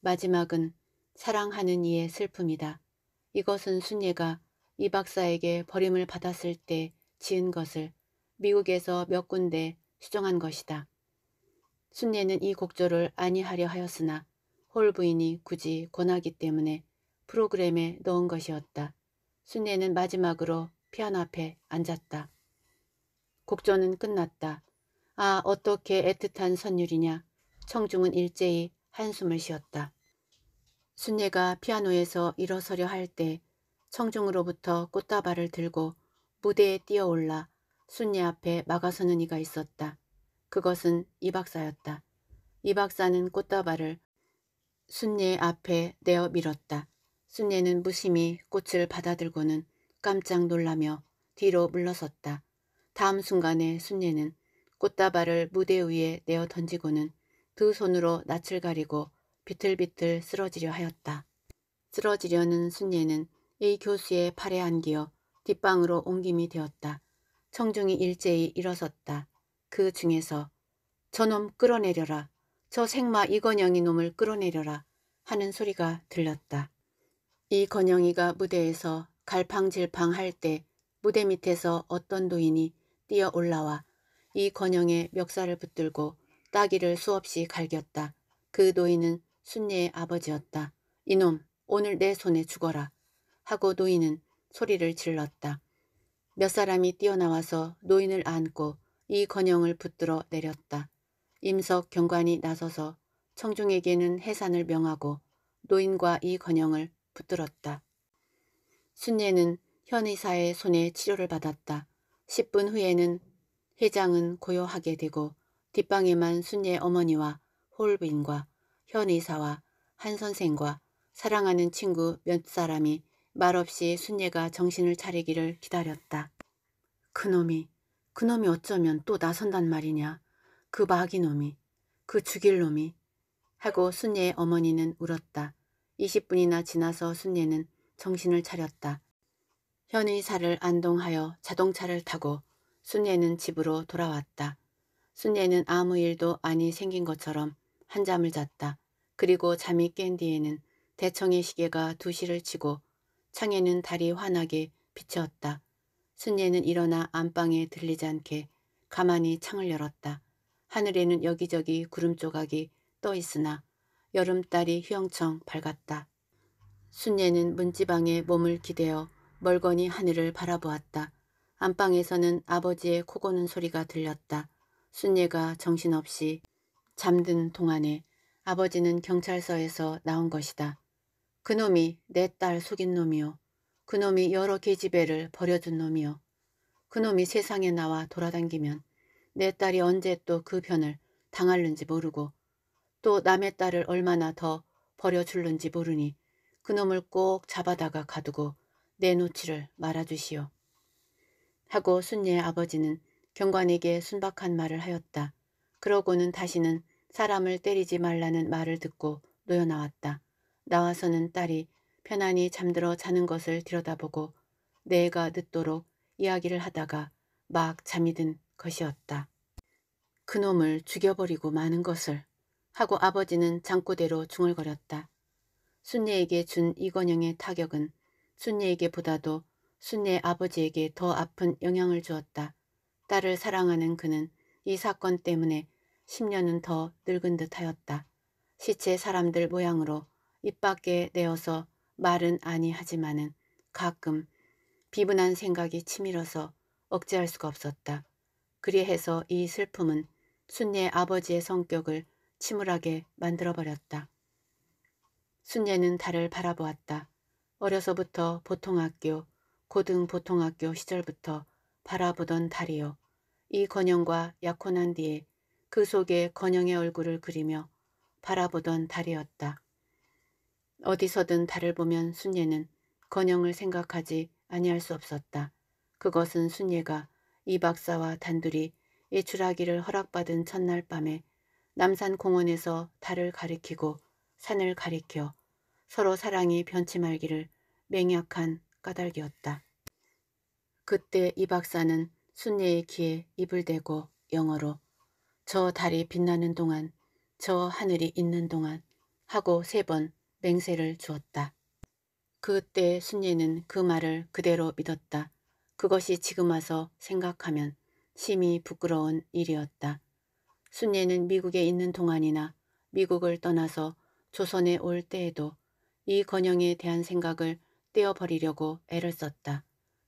마지막은 사랑하는 이의 슬픔이다. 이것은 순예가 이 박사에게 버림을 받았을 때 지은 것을 미국에서 몇 군데 수정한 것이다. 순예는 이 곡조를 아니하려 하였으나 홀 부인이 굳이 권하기 때문에 프로그램에 넣은 것이었다. 순애는 마지막으로 피아노 앞에 앉았다. 곡조는 끝났다. 아 어떻게 애틋한 선율이냐. 청중은 일제히 한숨을 쉬었다. 순애가 피아노에서 일어서려 할 때 청중으로부터 꽃다발을 들고 무대에 뛰어올라 순애 앞에 막아서는 이가 있었다. 그것은 이 박사였다. 이 박사는 꽃다발을 순례 앞에 내어 밀었다. 순애는 무심히 꽃을 받아들고는 깜짝 놀라며 뒤로 물러섰다. 다음 순간에 순애는 꽃다발을 무대 위에 내어 던지고는 두 손으로 낯을 가리고 비틀비틀 쓰러지려 하였다. 쓰러지려는 순예는 A 교수의 팔에 안기어 뒷방으로 옮김이 되었다. 청중이 일제히 일어섰다. 그 중에서 저놈 끌어내려라. 저 생마 이건영이 놈을 끌어내려라 하는 소리가 들렸다. 이 건영이가 무대에서 갈팡질팡 할 때 무대 밑에서 어떤 노인이 뛰어 올라와 이 건영의 멱살을 붙들고 따귀를 수없이 갈겼다. 그 노인은 순례의 아버지였다. 이놈 오늘 내 손에 죽어라. 하고 노인은 소리를 질렀다. 몇 사람이 뛰어나와서 노인을 안고 이 건영을 붙들어 내렸다. 임석 경관이 나서서 청중에게는 해산을 명하고 노인과 이 건영을 붙들었다. 순례는 현의사의 손에 치료를 받았다. 10분 후에는 회장은 고요하게 되고 뒷방에만 순례 어머니와 홀빈과 현의사와 한 선생과 사랑하는 친구 몇 사람이 말없이 순례가 정신을 차리기를 기다렸다. 그놈이, 그놈이 어쩌면 또 나선단 말이냐. 그 마귀놈이, 그 죽일 놈이. 하고 순례의 어머니는 울었다. 20분이나 지나서 순례는 정신을 차렸다. 현의사를 안동하여 자동차를 타고 순례는 집으로 돌아왔다. 순례는 아무 일도 아니 생긴 것처럼 한잠을 잤다. 그리고 잠이 깬 뒤에는 대청의 시계가 두시를 치고 창에는 달이 환하게 비추었다 순례는 일어나 안방에 들리지 않게 가만히 창을 열었다. 하늘에는 여기저기 구름 조각이 떠 있으나 여름달이 휘영청 밝았다. 순예는 문지방에 몸을 기대어 멀거니 하늘을 바라보았다. 안방에서는 아버지의 코고는 소리가 들렸다. 순예가 정신없이 잠든 동안에 아버지는 경찰서에서 나온 것이다. 그놈이 내 딸 속인 놈이요. 그놈이 여러 계집애를 버려둔 놈이요. 그놈이 세상에 나와 돌아다니면 내 딸이 언제 또 그 편을 당할는지 모르고 또 남의 딸을 얼마나 더 버려줄는지 모르니 그놈을 꼭 잡아다가 가두고 내놓지를 말아주시오. 하고 순녀의 아버지는 경관에게 순박한 말을 하였다. 그러고는 다시는 사람을 때리지 말라는 말을 듣고 놓여 나왔다. 나와서는 딸이 편안히 잠들어 자는 것을 들여다보고 내가 늦도록 이야기를 하다가 막 잠이 든 것이었다. 그놈을 죽여버리고 마는 것을 하고 아버지는 장고대로 중얼거렸다. 순례에게 준 이건영의 타격은 순례에게 보다도 순례 아버지에게 더 아픈 영향을 주었다. 딸을 사랑하는 그는 이 사건 때문에 10년은 더 늙은 듯하였다. 시체 사람들 모양으로 입 밖에 내어서 말은 아니하지만은 가끔 비분한 생각이 치밀어서 억제할 수가 없었다. 그리해서 이 슬픔은 순례 아버지의 성격을 침울하게 만들어버렸다. 순례는 달을 바라보았다. 어려서부터 보통학교, 고등보통학교 시절부터 바라보던 달이요. 이 건영과 약혼한 뒤에 그 속에 건영의 얼굴을 그리며 바라보던 달이었다. 어디서든 달을 보면 순예는 건영을 생각하지 아니할 수 없었다. 그것은 순예가 이 박사와 단둘이 예출하기를 허락받은 첫날 밤에 남산 공원에서 달을 가리키고 산을 가리켜 서로 사랑이 변치 말기를 맹약한 까닭이었다. 그때 이 박사는 순례의 귀에 입을 대고 영어로 저 달이 빛나는 동안 저 하늘이 있는 동안 하고 세 번 맹세를 주었다. 그때 순례는 그 말을 그대로 믿었다. 그것이 지금 와서 생각하면 심히 부끄러운 일이었다. 순례는 미국에 있는 동안이나 미국을 떠나서 조선에 올 때에도 이 건영에 대한 생각을 떼어버리려고 애를 썼다.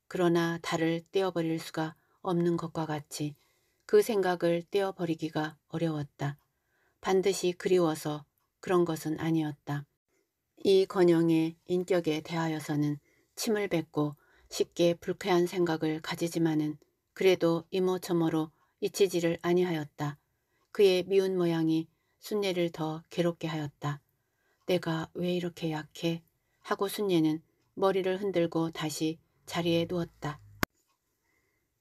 그러나 달을 떼어버릴 수가 없는 것과 같이 그 생각을 떼어버리기가 어려웠다. 반드시 그리워서 그런 것은 아니었다. 이 건영의 인격에 대하여서는 침을 뱉고 쉽게 불쾌한 생각을 가지지만은 그래도 이모저모로 잊히지를 아니하였다. 그의 미운 모양이 순례를 더 괴롭게 하였다. 내가 왜 이렇게 약해? 하고 순례는 머리를 흔들고 다시 자리에 누웠다.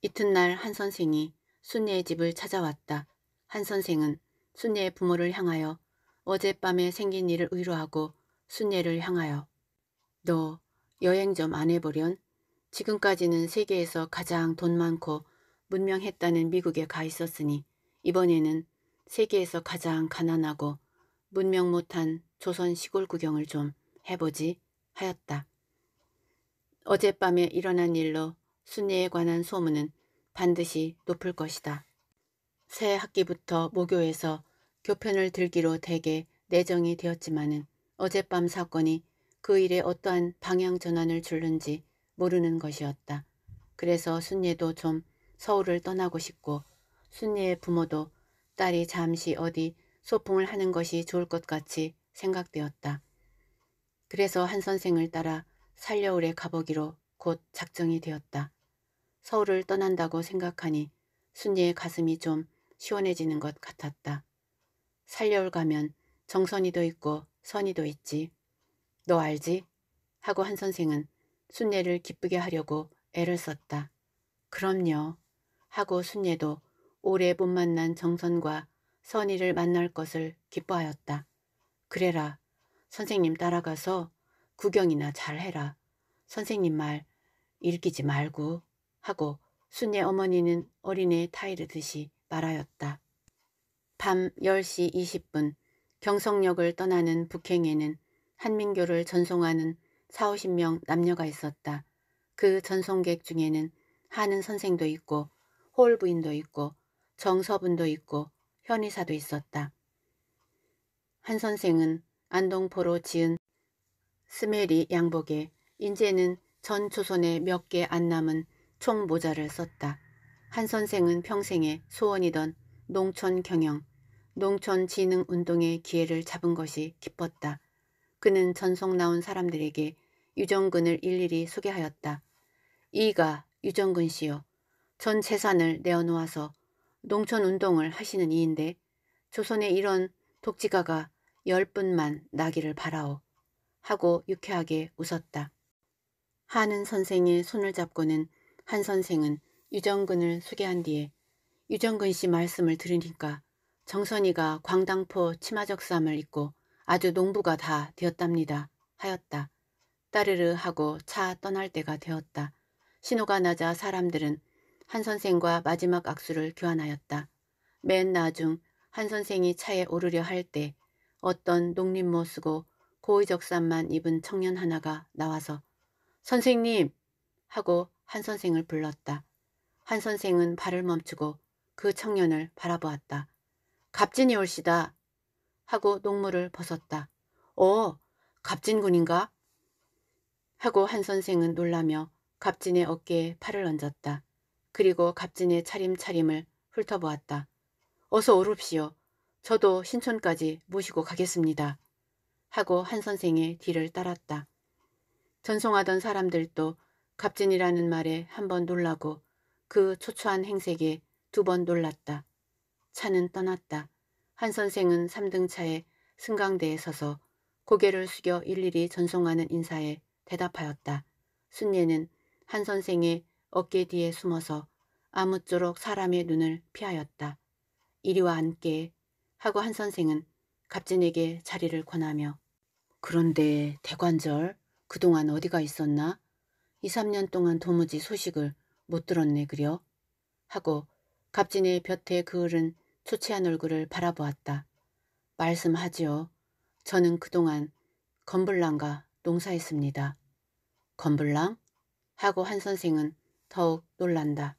이튿날 한 선생이 순례의 집을 찾아왔다. 한 선생은 순례의 부모를 향하여 어젯밤에 생긴 일을 위로하고 순례를 향하여 너 여행 좀 안 해보련? 지금까지는 세계에서 가장 돈 많고 문명했다는 미국에 가 있었으니 이번에는 세계에서 가장 가난하고 문명 못한 조선 시골 구경을 좀 해보지 하였다. 어젯밤에 일어난 일로 순례에 관한 소문은 반드시 높을 것이다. 새 학기부터 모교에서 교편을 들기로 대개 내정이 되었지만은 어젯밤 사건이 그 일에 어떠한 방향 전환을 줄는지 모르는 것이었다. 그래서 순례도좀 서울을 떠나고 싶고 순례의 부모도 딸이 잠시 어디 소풍을 하는 것이 좋을 것 같이 생각되었다. 그래서 한 선생을 따라 살려울에 가보기로 곧 작정이 되었다. 서울을 떠난다고 생각하니 순예의 가슴이 좀 시원해지는 것 같았다. 살려울 가면 정선이도 있고 선이도 있지. 너 알지? 하고 한 선생은 순예를 기쁘게 하려고 애를 썼다. 그럼요. 하고 순예도 오래 못 만난 정선과 선의를 만날 것을 기뻐하였다. 그래라. 선생님 따라가서 구경이나 잘해라. 선생님 말 읽기지 말고 하고 순애 어머니는 어린애 타이르듯이 말하였다. 밤 10시 20분 경성역을 떠나는 북행에는 한민교를 전송하는 4, 50명 남녀가 있었다. 그 전송객 중에는 하는 선생도 있고 홀 부인도 있고 정서분도 있고 현의사도 있었다. 한 선생은 안동포로 지은 스메리 양복에 인제는 전 조선에 몇 개 안 남은 총모자를 썼다. 한 선생은 평생의 소원이던 농촌 경영, 농촌 진흥 운동의 기회를 잡은 것이 기뻤다. 그는 전속 나온 사람들에게 유정근을 일일이 소개하였다. 이가 유정근 씨요. 전 재산을 내어놓아서 농촌운동을 하시는 이인데 조선에 이런 독지가가 열 분만 나기를 바라오 하고 유쾌하게 웃었다. 하는 선생의 손을 잡고는 한 선생은 유정근을 소개한 뒤에 유정근 씨 말씀을 들으니까 정선이가 광당포 치마적삼을 입고 아주 농부가 다 되었답니다 하였다. 따르르 하고 차 떠날 때가 되었다. 신호가 나자 사람들은 한 선생과 마지막 악수를 교환하였다. 맨 나중 한 선생이 차에 오르려 할 때 어떤 농림모 쓰고 고의적산만 입은 청년 하나가 나와서 선생님! 하고 한 선생을 불렀다. 한 선생은 발을 멈추고 그 청년을 바라보았다. 갑진이 올시다! 하고 농무를 벗었다. 어, 갑진군인가? 하고 한 선생은 놀라며 갑진의 어깨에 팔을 얹었다. 그리고 갑진의 차림차림을 훑어보았다. 어서 오릅시오. 저도 신촌까지 모시고 가겠습니다. 하고 한 선생의 뒤를 따랐다. 전송하던 사람들도 갑진이라는 말에 한 번 놀라고 그초초한 행색에 두 번 놀랐다. 차는 떠났다. 한 선생은 3등차에 승강대에 서서 고개를 숙여 일일이 전송하는 인사에 대답하였다. 순례는 한 선생의 어깨 뒤에 숨어서 아무쪼록 사람의 눈을 피하였다. 이리와 함께 하고 한 선생은 갑진에게 자리를 권하며 그런데 대관절 그동안 어디가 있었나? 2, 3년 동안 도무지 소식을 못 들었네 그려? 하고 갑진의 볕에 그을은 초췌한 얼굴을 바라보았다. 말씀하지요. 저는 그동안 건불랑과 농사했습니다. 건불랑 하고 한 선생은 더욱 놀란다.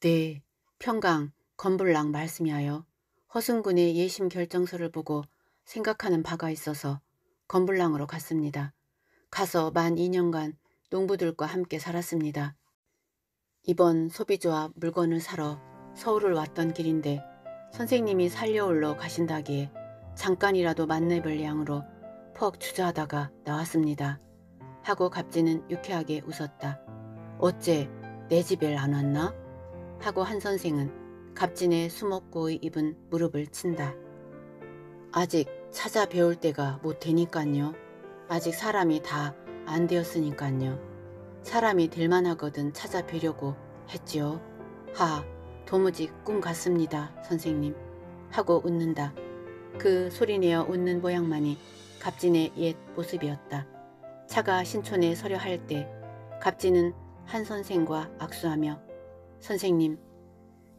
네, 평강 건불랑 말씀이하여 허승군의 예심 결정서를 보고 생각하는 바가 있어서 건불랑으로 갔습니다. 가서 만 2년간 농부들과 함께 살았습니다. 이번 소비조와 물건을 사러 서울을 왔던 길인데 선생님이 살려올러 가신다기에 잠깐이라도 만나볼 양으로 퍽 주저하다가 나왔습니다. 하고 갑지는 유쾌하게 웃었다. 어째 내 집에 안 왔나? 하고 한 선생은 갑진의 수목고의 입은 무릎을 친다. 아직 찾아 배울 때가 못 되니깐요. 아직 사람이 다 안 되었으니깐요. 사람이 될만 하거든 찾아 뵈려고 했지요. 하, 도무지 꿈 같습니다, 선생님. 하고 웃는다. 그 소리내어 웃는 모양만이 갑진의 옛 모습이었다. 차가 신촌에 서려 할때 갑진은 한 선생과 악수하며 선생님,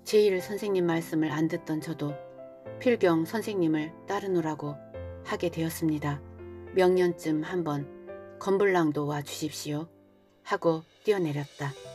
제일 선생님 말씀을 안 듣던 저도 필경 선생님을 따르노라고 하게 되었습니다. 명년쯤 한번 건불랑도 와주십시오 하고 뛰어내렸다.